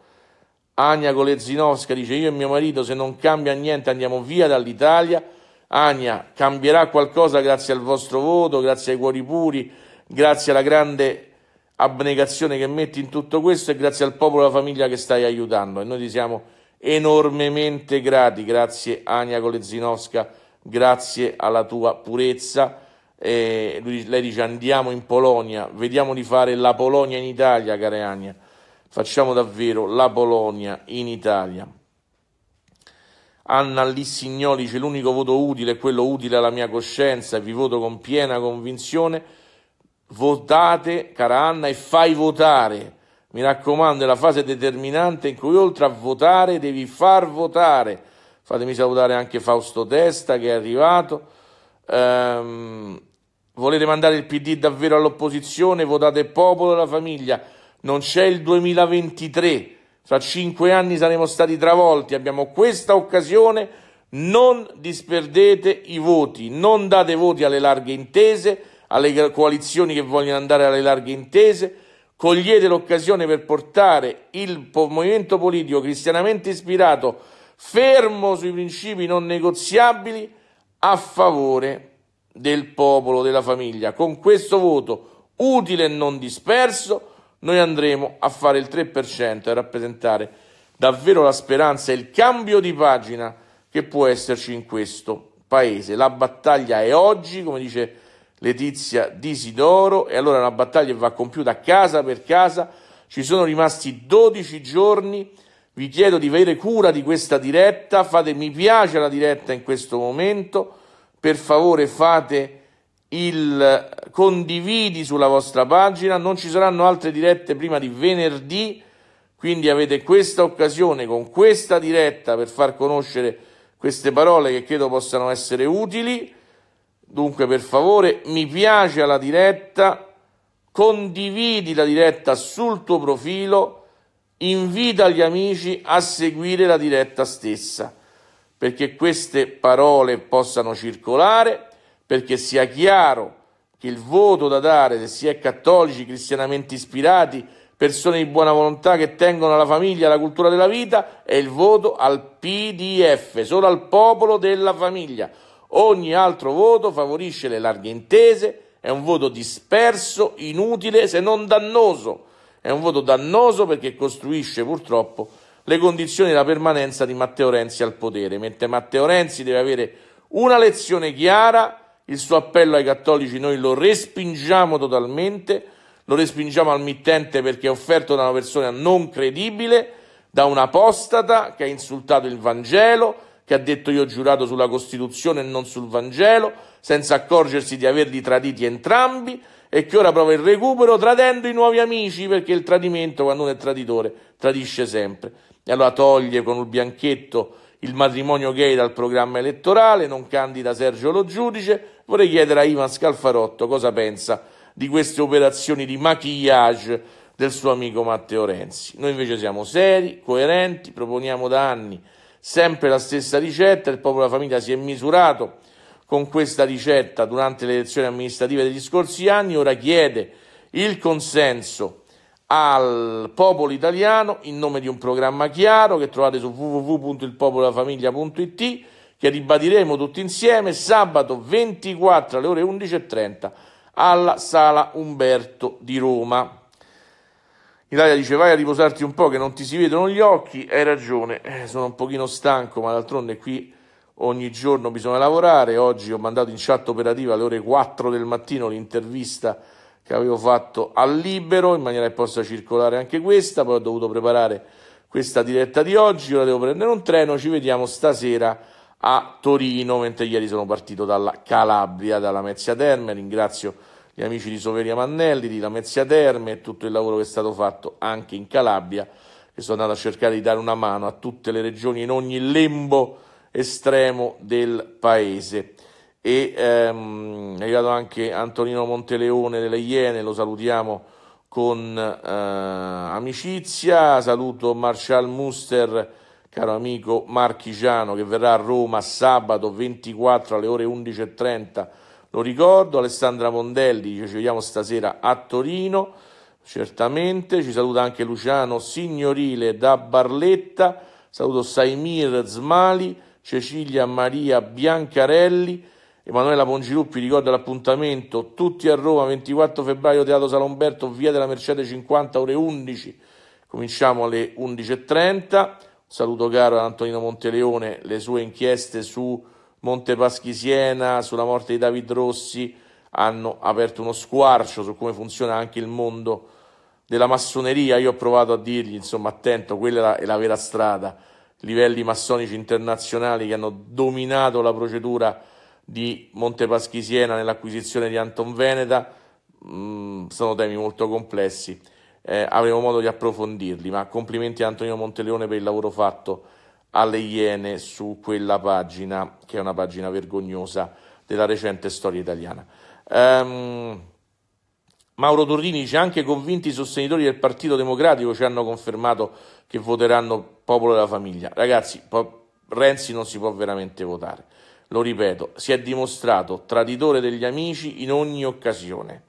Ania Kolezinowska dice io e mio marito se non cambia niente andiamo via dall'Italia. Ania cambierà qualcosa grazie al vostro voto, grazie ai cuori puri, grazie alla grande abnegazione che metti in tutto questo e grazie al popolo e alla famiglia che stai aiutando. E noi ti siamo enormemente grati. Grazie Ania Golezinowska, grazie alla tua purezza. Eh, lui, lei dice andiamo in Polonia, vediamo di fare la Polonia in Italia, cara Ania. Facciamo davvero la Polonia in Italia. Anna Lissignoli dice l'unico voto utile è quello utile alla mia coscienza e vi voto con piena convinzione. Votate, cara Anna, e fai votare mi raccomando, è la fase determinante in cui oltre a votare devi far votare. Fatemi salutare anche Fausto Testa che è arrivato. Ehm, volete mandare il PD davvero all'opposizione? Votate il popolo e la famiglia. Non c'è il 2023. Fra cinque anni saremo stati travolti. Abbiamo questa occasione. Non disperdete i voti, non date voti alle larghe intese, alle coalizioni che vogliono andare alle larghe intese cogliete l'occasione per portare il movimento politico cristianamente ispirato, fermo sui principi non negoziabili, a favore del popolo, della famiglia. Con questo voto utile e non disperso, noi andremo a fare il 3% e rappresentare davvero la speranza e il cambio di pagina che può esserci in questo paese. La battaglia è oggi, come dice Letizia Disidoro e allora la battaglia va compiuta casa per casa, ci sono rimasti 12 giorni, vi chiedo di avere cura di questa diretta, fate mi piace alla diretta in questo momento, per favore fate il condividi sulla vostra pagina, non ci saranno altre dirette prima di venerdì, quindi avete questa occasione con questa diretta per far conoscere queste parole che credo possano essere utili Dunque, per favore, mi piace alla diretta, condividi la diretta sul tuo profilo, invita gli amici a seguire la diretta stessa, perché queste parole possano circolare, perché sia chiaro che il voto da dare, se si è cattolici, cristianamente ispirati, persone di buona volontà che tengono alla famiglia la cultura della vita, è il voto al PDF, solo al popolo della famiglia Ogni altro voto favorisce le larghe intese, è un voto disperso, inutile se non dannoso. È un voto dannoso perché costruisce purtroppo le condizioni della permanenza di Matteo Renzi al potere, mentre Matteo Renzi deve avere una lezione chiara, il suo appello ai cattolici noi lo respingiamo totalmente, lo respingiamo al mittente perché è offerto da una persona non credibile, da un apostata che ha insultato il Vangelo, che ha detto io ho giurato sulla Costituzione e non sul Vangelo, senza accorgersi di averli traditi entrambi, e che ora prova il recupero tradendo i nuovi amici, perché il tradimento, quando uno è traditore, tradisce sempre. E allora toglie con il bianchetto il matrimonio gay dal programma elettorale, non candida Sergio lo giudice. Vorrei chiedere a Ivan Scalfarotto cosa pensa di queste operazioni di maquillage del suo amico Matteo Renzi. Noi invece siamo seri, coerenti, proponiamo da anni Sempre la stessa ricetta, il popolo della famiglia si è misurato con questa ricetta durante le elezioni amministrative degli scorsi anni, ora chiede il consenso al popolo italiano in nome di un programma chiaro che trovate su www.ilpopololafamiglia.it che ribadiremo tutti insieme sabato 24 alle ore 11.30 alla Sala Umberto di Roma. Italia dice vai a riposarti un po' che non ti si vedono gli occhi, hai ragione, eh, sono un pochino stanco ma d'altronde qui ogni giorno bisogna lavorare, oggi ho mandato in chat operativa alle ore 4 del mattino l'intervista che avevo fatto al Libero in maniera che possa circolare anche questa, poi ho dovuto preparare questa diretta di oggi, ora devo prendere un treno, ci vediamo stasera a Torino, mentre ieri sono partito dalla Calabria, dalla Mezzia Terme, ringrazio gli amici di Soveria Mannelli, di Lamezia Terme e tutto il lavoro che è stato fatto anche in Calabria, che sono andato a cercare di dare una mano a tutte le regioni in ogni lembo estremo del paese. E ehm, è arrivato anche Antonino Monteleone delle Iene, lo salutiamo con eh, amicizia. Saluto Marshall Muster, caro amico marchigiano, che verrà a Roma sabato 24 alle ore 11.30 lo ricordo, Alessandra Mondelli, ci vediamo stasera a Torino, certamente, ci saluta anche Luciano Signorile da Barletta, saluto Saimir Smali, Cecilia Maria Biancarelli, Emanuela Pongiluppi ricorda l'appuntamento tutti a Roma 24 febbraio Teatro Salomberto via della Mercede 50 ore 11 cominciamo alle 11.30 saluto caro Antonino Monteleone le sue inchieste su Montepaschi Siena, sulla morte di David Rossi, hanno aperto uno squarcio su come funziona anche il mondo della massoneria. Io ho provato a dirgli, insomma, attento, quella è la vera strada. Livelli massonici internazionali che hanno dominato la procedura di Montepaschi Siena nell'acquisizione di Anton Veneta mm, sono temi molto complessi. Eh, avremo modo di approfondirli, ma complimenti a Antonio Monteleone per il lavoro fatto alle Iene su quella pagina, che è una pagina vergognosa della recente storia italiana. Um, Mauro Torrini dice anche convinti i sostenitori del Partito Democratico ci hanno confermato che voteranno Popolo della Famiglia. Ragazzi, Renzi non si può veramente votare. Lo ripeto, si è dimostrato traditore degli amici in ogni occasione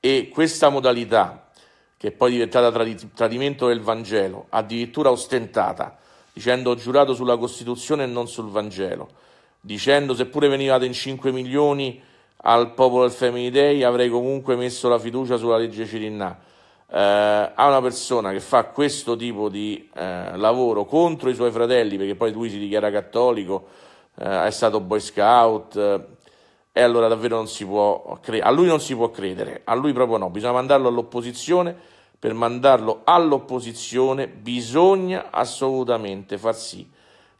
e questa modalità, che è poi diventata tradimento del Vangelo, addirittura ostentata, dicendo ho giurato sulla Costituzione e non sul Vangelo, dicendo seppure venivate in 5 milioni al popolo del Family Day avrei comunque messo la fiducia sulla legge Cirinnà. Eh, a una persona che fa questo tipo di eh, lavoro contro i suoi fratelli, perché poi lui si dichiara cattolico, eh, è stato boy scout, eh, e allora davvero non si può credere. A lui non si può credere, a lui proprio no, bisogna mandarlo all'opposizione per mandarlo all'opposizione bisogna assolutamente far sì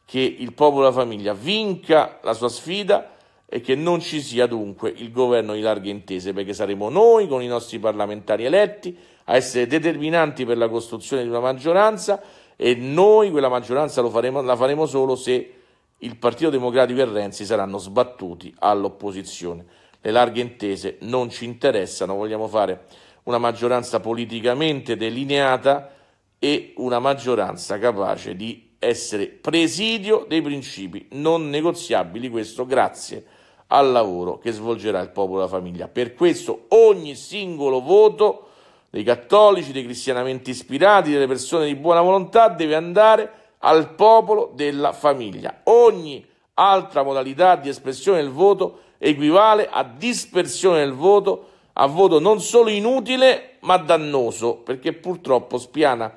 che il popolo e la famiglia vinca la sua sfida e che non ci sia dunque il governo di larghe intese, perché saremo noi con i nostri parlamentari eletti a essere determinanti per la costruzione di una maggioranza e noi quella maggioranza faremo, la faremo solo se il Partito Democratico e Renzi saranno sbattuti all'opposizione. Le larghe intese non ci interessano, vogliamo fare una maggioranza politicamente delineata e una maggioranza capace di essere presidio dei principi non negoziabili, questo grazie al lavoro che svolgerà il popolo e la famiglia. Per questo ogni singolo voto dei cattolici, dei cristianamente ispirati, delle persone di buona volontà deve andare al popolo della famiglia. Ogni altra modalità di espressione del voto equivale a dispersione del voto a voto non solo inutile ma dannoso perché purtroppo spiana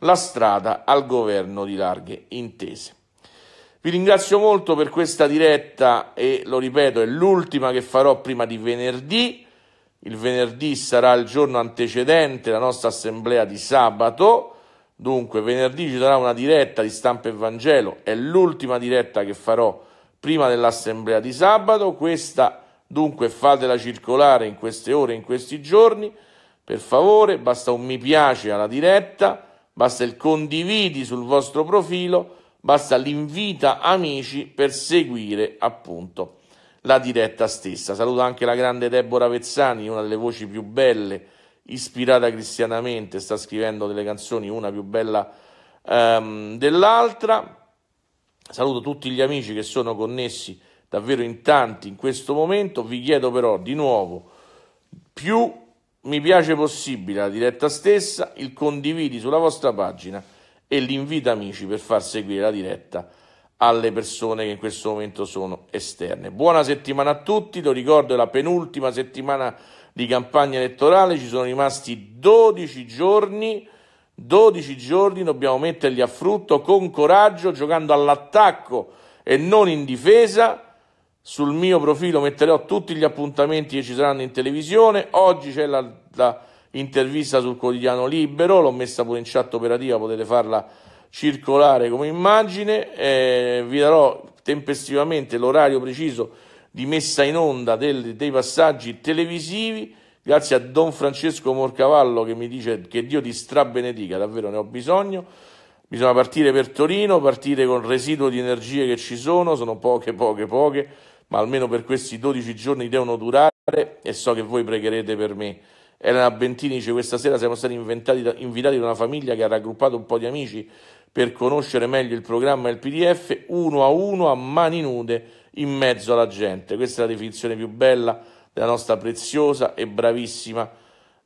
la strada al governo di larghe intese. Vi ringrazio molto per questa diretta e lo ripeto è l'ultima che farò prima di venerdì. Il venerdì sarà il giorno antecedente la nostra assemblea di sabato. Dunque, venerdì ci sarà una diretta di stampa e Vangelo, è l'ultima diretta che farò prima dell'assemblea di sabato. Questa Dunque fatela circolare in queste ore, in questi giorni. Per favore, basta un mi piace alla diretta, basta il condividi sul vostro profilo, basta l'invita amici per seguire appunto la diretta stessa. Saluto anche la grande Deborah Vezzani, una delle voci più belle, ispirata cristianamente, sta scrivendo delle canzoni, una più bella um, dell'altra. Saluto tutti gli amici che sono connessi davvero in tanti in questo momento, vi chiedo però di nuovo più mi piace possibile la diretta stessa, il condividi sulla vostra pagina e l'invito amici per far seguire la diretta alle persone che in questo momento sono esterne. Buona settimana a tutti, lo ricordo è la penultima settimana di campagna elettorale, ci sono rimasti 12 giorni, 12 giorni dobbiamo metterli a frutto con coraggio, giocando all'attacco e non in difesa sul mio profilo metterò tutti gli appuntamenti che ci saranno in televisione. Oggi c'è la, la intervista sul quotidiano Libero, l'ho messa pure in chat operativa, potete farla circolare come immagine. Eh, vi darò tempestivamente l'orario preciso di messa in onda del, dei passaggi televisivi. Grazie a Don Francesco Morcavallo che mi dice che Dio ti strabenedica, davvero ne ho bisogno. Bisogna partire per Torino, partire con il residuo di energie che ci sono, sono poche, poche, poche ma almeno per questi 12 giorni devono durare e so che voi pregherete per me. Elena Bentini dice questa sera siamo stati invitati da una famiglia che ha raggruppato un po' di amici per conoscere meglio il programma e il PDF uno a uno a mani nude in mezzo alla gente. Questa è la definizione più bella della nostra preziosa e bravissima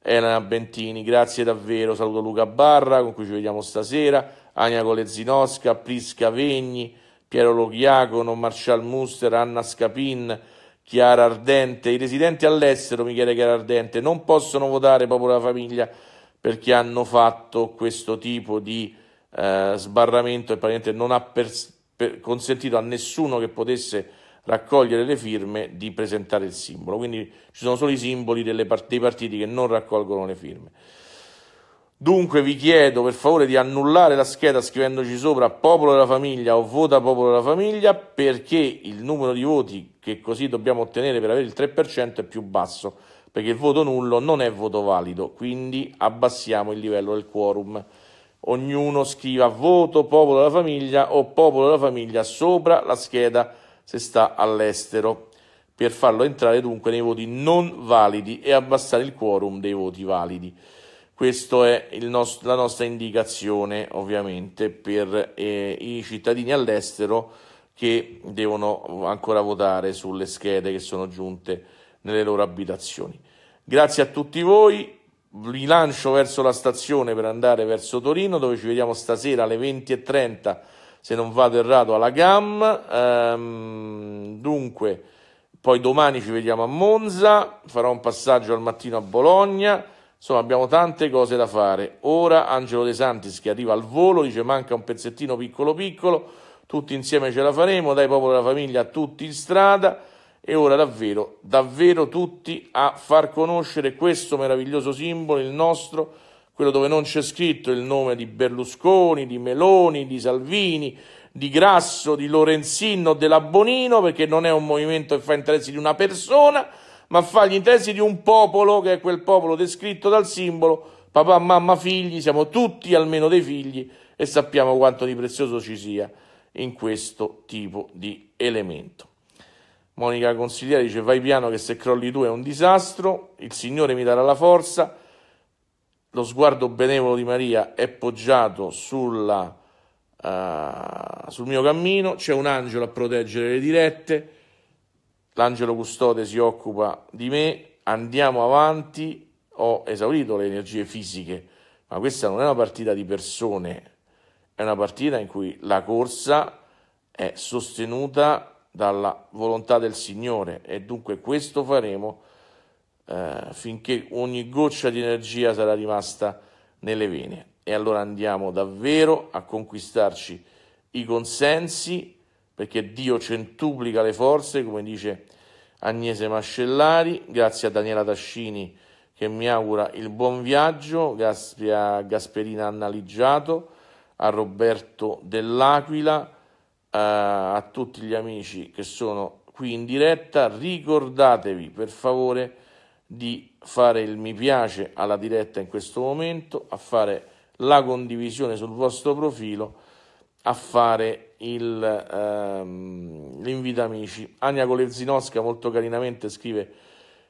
Elena Bentini. Grazie davvero, saluto Luca Barra con cui ci vediamo stasera, Ania Colezzinosca, Prisca Vegni. Piero Loghiacono, Marcial Muster, Anna Scapin, Chiara Ardente. I residenti all'estero, Michele Chiara Ardente, non possono votare proprio la famiglia perché hanno fatto questo tipo di eh, sbarramento e praticamente non ha pers- per- consentito a nessuno che potesse raccogliere le firme di presentare il simbolo. Quindi ci sono solo i simboli part- dei partiti che non raccolgono le firme. Dunque vi chiedo per favore di annullare la scheda scrivendoci sopra Popolo della Famiglia o Vota Popolo della Famiglia perché il numero di voti che così dobbiamo ottenere per avere il 3% è più basso, perché il voto nullo non è voto valido, quindi abbassiamo il livello del quorum. Ognuno scriva Voto Popolo della Famiglia o Popolo della Famiglia sopra la scheda se sta all'estero per farlo entrare dunque nei voti non validi e abbassare il quorum dei voti validi. Questa è nost- la nostra indicazione ovviamente per eh, i cittadini all'estero che devono ancora votare sulle schede che sono giunte nelle loro abitazioni. Grazie a tutti voi, vi lancio verso la stazione per andare verso Torino dove ci vediamo stasera alle 20.30 se non vado errato alla GAM. Ehm, dunque, poi domani ci vediamo a Monza, farò un passaggio al mattino a Bologna Insomma, abbiamo tante cose da fare. Ora Angelo De Santis che arriva al volo, dice manca un pezzettino piccolo piccolo, tutti insieme ce la faremo, dai popolo della famiglia tutti in strada e ora davvero, davvero tutti a far conoscere questo meraviglioso simbolo, il nostro, quello dove non c'è scritto il nome di Berlusconi, di Meloni, di Salvini, di Grasso, di Lorenzino, della Bonino, perché non è un movimento che fa interessi di una persona, ma fa gli interessi di un popolo che è quel popolo descritto dal simbolo papà, mamma, figli, siamo tutti almeno dei figli e sappiamo quanto di prezioso ci sia in questo tipo di elemento. Monica Consigliere dice vai piano che se crolli tu è un disastro, il Signore mi darà la forza, lo sguardo benevolo di Maria è poggiato sulla, uh, sul mio cammino, c'è un angelo a proteggere le dirette, l'angelo custode si occupa di me, andiamo avanti, ho esaurito le energie fisiche, ma questa non è una partita di persone, è una partita in cui la corsa è sostenuta dalla volontà del Signore e dunque questo faremo eh, finché ogni goccia di energia sarà rimasta nelle vene. E allora andiamo davvero a conquistarci i consensi perché Dio centuplica le forze, come dice Agnese Mascellari, grazie a Daniela Tascini che mi augura il buon viaggio, grazie a Gasperina Annaliggiato, a Roberto Dell'Aquila, eh, a tutti gli amici che sono qui in diretta, ricordatevi per favore di fare il mi piace alla diretta in questo momento, a fare la condivisione sul vostro profilo a fare il, ehm, l'invito amici. Ania Kolevzinowska molto carinamente scrive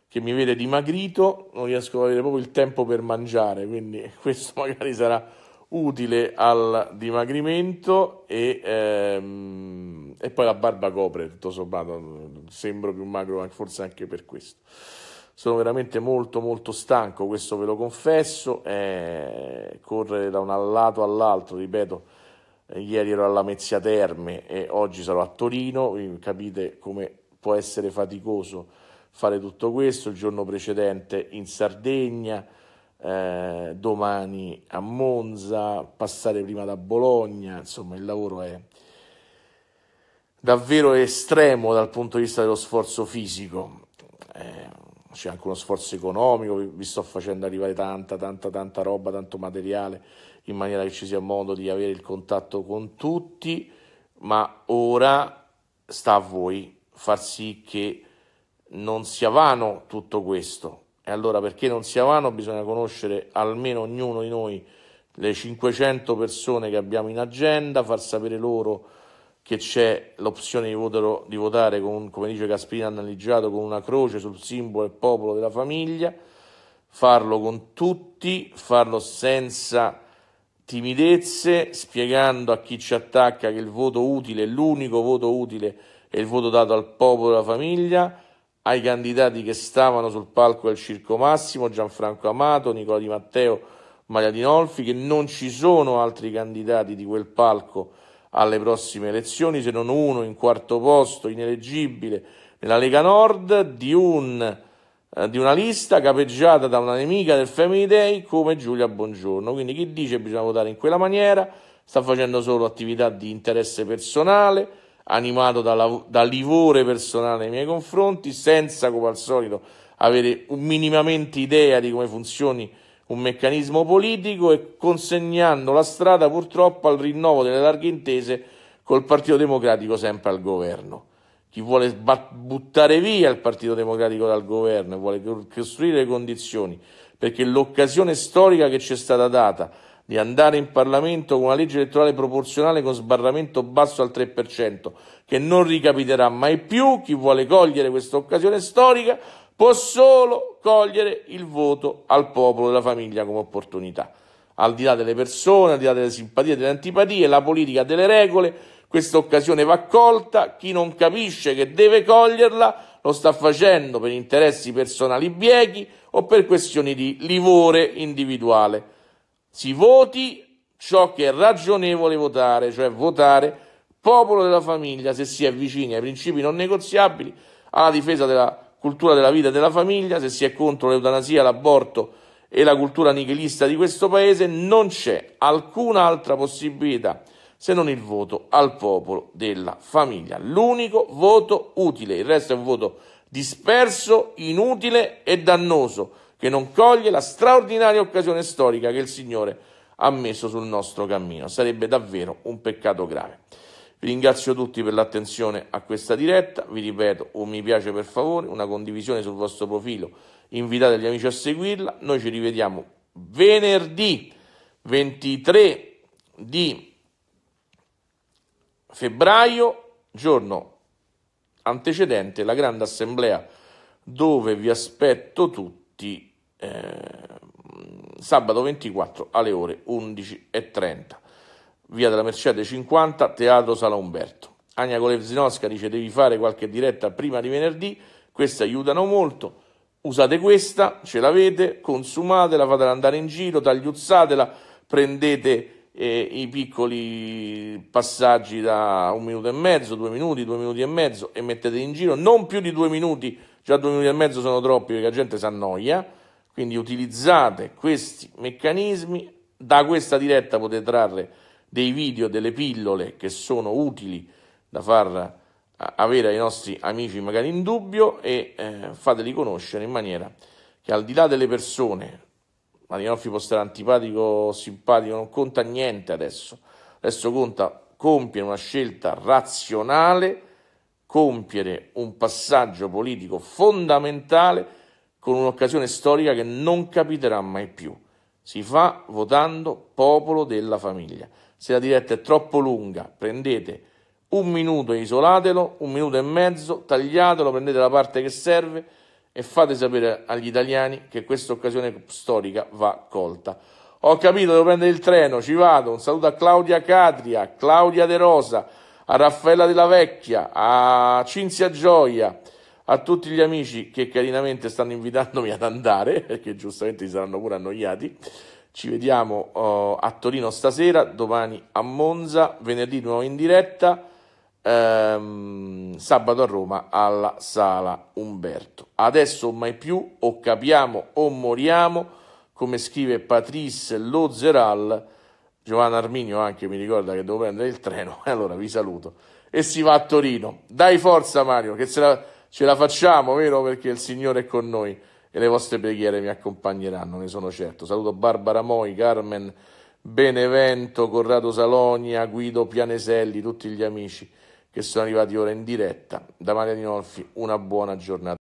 che mi vede dimagrito, non riesco ad avere proprio il tempo per mangiare, quindi questo magari sarà utile al dimagrimento e, ehm, e poi la barba copre, tutto sommato, sembro più magro forse anche per questo. Sono veramente molto molto stanco, questo ve lo confesso, eh, correre da un lato all'altro, ripeto, eh, ieri ero alla Mezzia Terme e oggi sarò a Torino, eh, capite come può essere faticoso fare tutto questo, il giorno precedente in Sardegna, eh, domani a Monza, passare prima da Bologna, insomma il lavoro è davvero estremo dal punto di vista dello sforzo fisico. Eh, c'è anche uno sforzo economico, vi sto facendo arrivare tanta, tanta, tanta roba, tanto materiale in maniera che ci sia modo di avere il contatto con tutti, ma ora sta a voi far sì che non sia vano tutto questo. E allora perché non sia vano bisogna conoscere almeno ognuno di noi le 500 persone che abbiamo in agenda, far sapere loro che c'è l'opzione di, votero, di votare, con, come dice Caspina analizzato con una croce sul simbolo del popolo della famiglia, farlo con tutti, farlo senza timidezze, spiegando a chi ci attacca che il voto utile, l'unico voto utile, è il voto dato al popolo e alla famiglia, ai candidati che stavano sul palco del Circo Massimo, Gianfranco Amato, Nicola Di Matteo, Maria Dinolfi, che non ci sono altri candidati di quel palco alle prossime elezioni, se non uno in quarto posto, ineleggibile, nella Lega Nord, di un eh, di una lista capeggiata da una nemica del Family Day come Giulia Bongiorno. Quindi chi dice che bisogna votare in quella maniera sta facendo solo attività di interesse personale, animato dalla, livore personale nei miei confronti, senza come al solito avere minimamente idea di come funzioni un meccanismo politico e consegnando la strada purtroppo al rinnovo delle larghe intese col Partito Democratico sempre al governo chi vuole buttare via il Partito Democratico dal governo e vuole costruire le condizioni perché l'occasione storica che ci è stata data di andare in Parlamento con una legge elettorale proporzionale con sbarramento basso al 3%, che non ricapiterà mai più, chi vuole cogliere questa occasione storica può solo cogliere il voto al popolo della famiglia come opportunità. Al di là delle persone, al di là delle simpatie delle antipatie, la politica delle regole questa occasione va colta, chi non capisce che deve coglierla lo sta facendo per interessi personali biechi o per questioni di livore individuale. Si voti ciò che è ragionevole votare, cioè votare popolo della famiglia se si è vicini ai principi non negoziabili, alla difesa della cultura della vita e della famiglia, se si è contro l'eutanasia, l'aborto e la cultura nichilista di questo paese, non c'è alcuna altra possibilità se non il voto al popolo della famiglia. L'unico voto utile, il resto è un voto disperso, inutile e dannoso, che non coglie la straordinaria occasione storica che il Signore ha messo sul nostro cammino. Sarebbe davvero un peccato grave. Vi ringrazio tutti per l'attenzione a questa diretta, vi ripeto un mi piace per favore, una condivisione sul vostro profilo, invitate gli amici a seguirla, noi ci rivediamo venerdì 23 di febbraio, giorno antecedente la grande assemblea dove vi aspetto tutti eh, sabato 24 alle ore 11.30 via della Mercede 50 teatro Sala Umberto Agna Kolevzinosca dice devi fare qualche diretta prima di venerdì queste aiutano molto usate questa, ce l'avete consumatela, fatela andare in giro tagliuzzatela prendete eh, i piccoli passaggi da un minuto e mezzo, due minuti, due minuti e mezzo e metteteli in giro, non più di due minuti, già due minuti e mezzo sono troppi perché la gente si annoia, quindi utilizzate questi meccanismi, da questa diretta potete trarre dei video, delle pillole che sono utili da far eh, avere ai nostri amici magari in dubbio e eh, fateli conoscere in maniera che al di là delle persone ma di Marinoffi può stare antipatico o simpatico, non conta niente adesso. Adesso conta compiere una scelta razionale, compiere un passaggio politico fondamentale con un'occasione storica che non capiterà mai più. Si fa votando popolo della famiglia. Se la diretta è troppo lunga, prendete un minuto e isolatelo, un minuto e mezzo, tagliatelo, prendete la parte che serve e fate sapere agli italiani che questa occasione storica va colta. Ho capito, devo prendere il treno, ci vado. Un saluto a Claudia Catria, Claudia De Rosa, a Raffaella Della Vecchia, a Cinzia Gioia, a tutti gli amici che carinamente stanno invitandomi ad andare, perché giustamente si saranno pure annoiati. Ci vediamo uh, a Torino stasera, domani a Monza, venerdì nuovo in diretta ehm, sabato a Roma alla Sala Umberto. Adesso o mai più, o capiamo o moriamo, come scrive Patrice Lozeral. Giovanna Arminio anche mi ricorda che devo prendere il treno, allora vi saluto. E si va a Torino. Dai forza Mario, che ce la, ce la facciamo, vero? Perché il Signore è con noi e le vostre preghiere mi accompagneranno, ne sono certo. Saluto Barbara Moi, Carmen Benevento, Corrado Salonia, Guido Pianeselli, tutti gli amici che sono arrivati ora in diretta. Da Maria Dinolfi una buona giornata.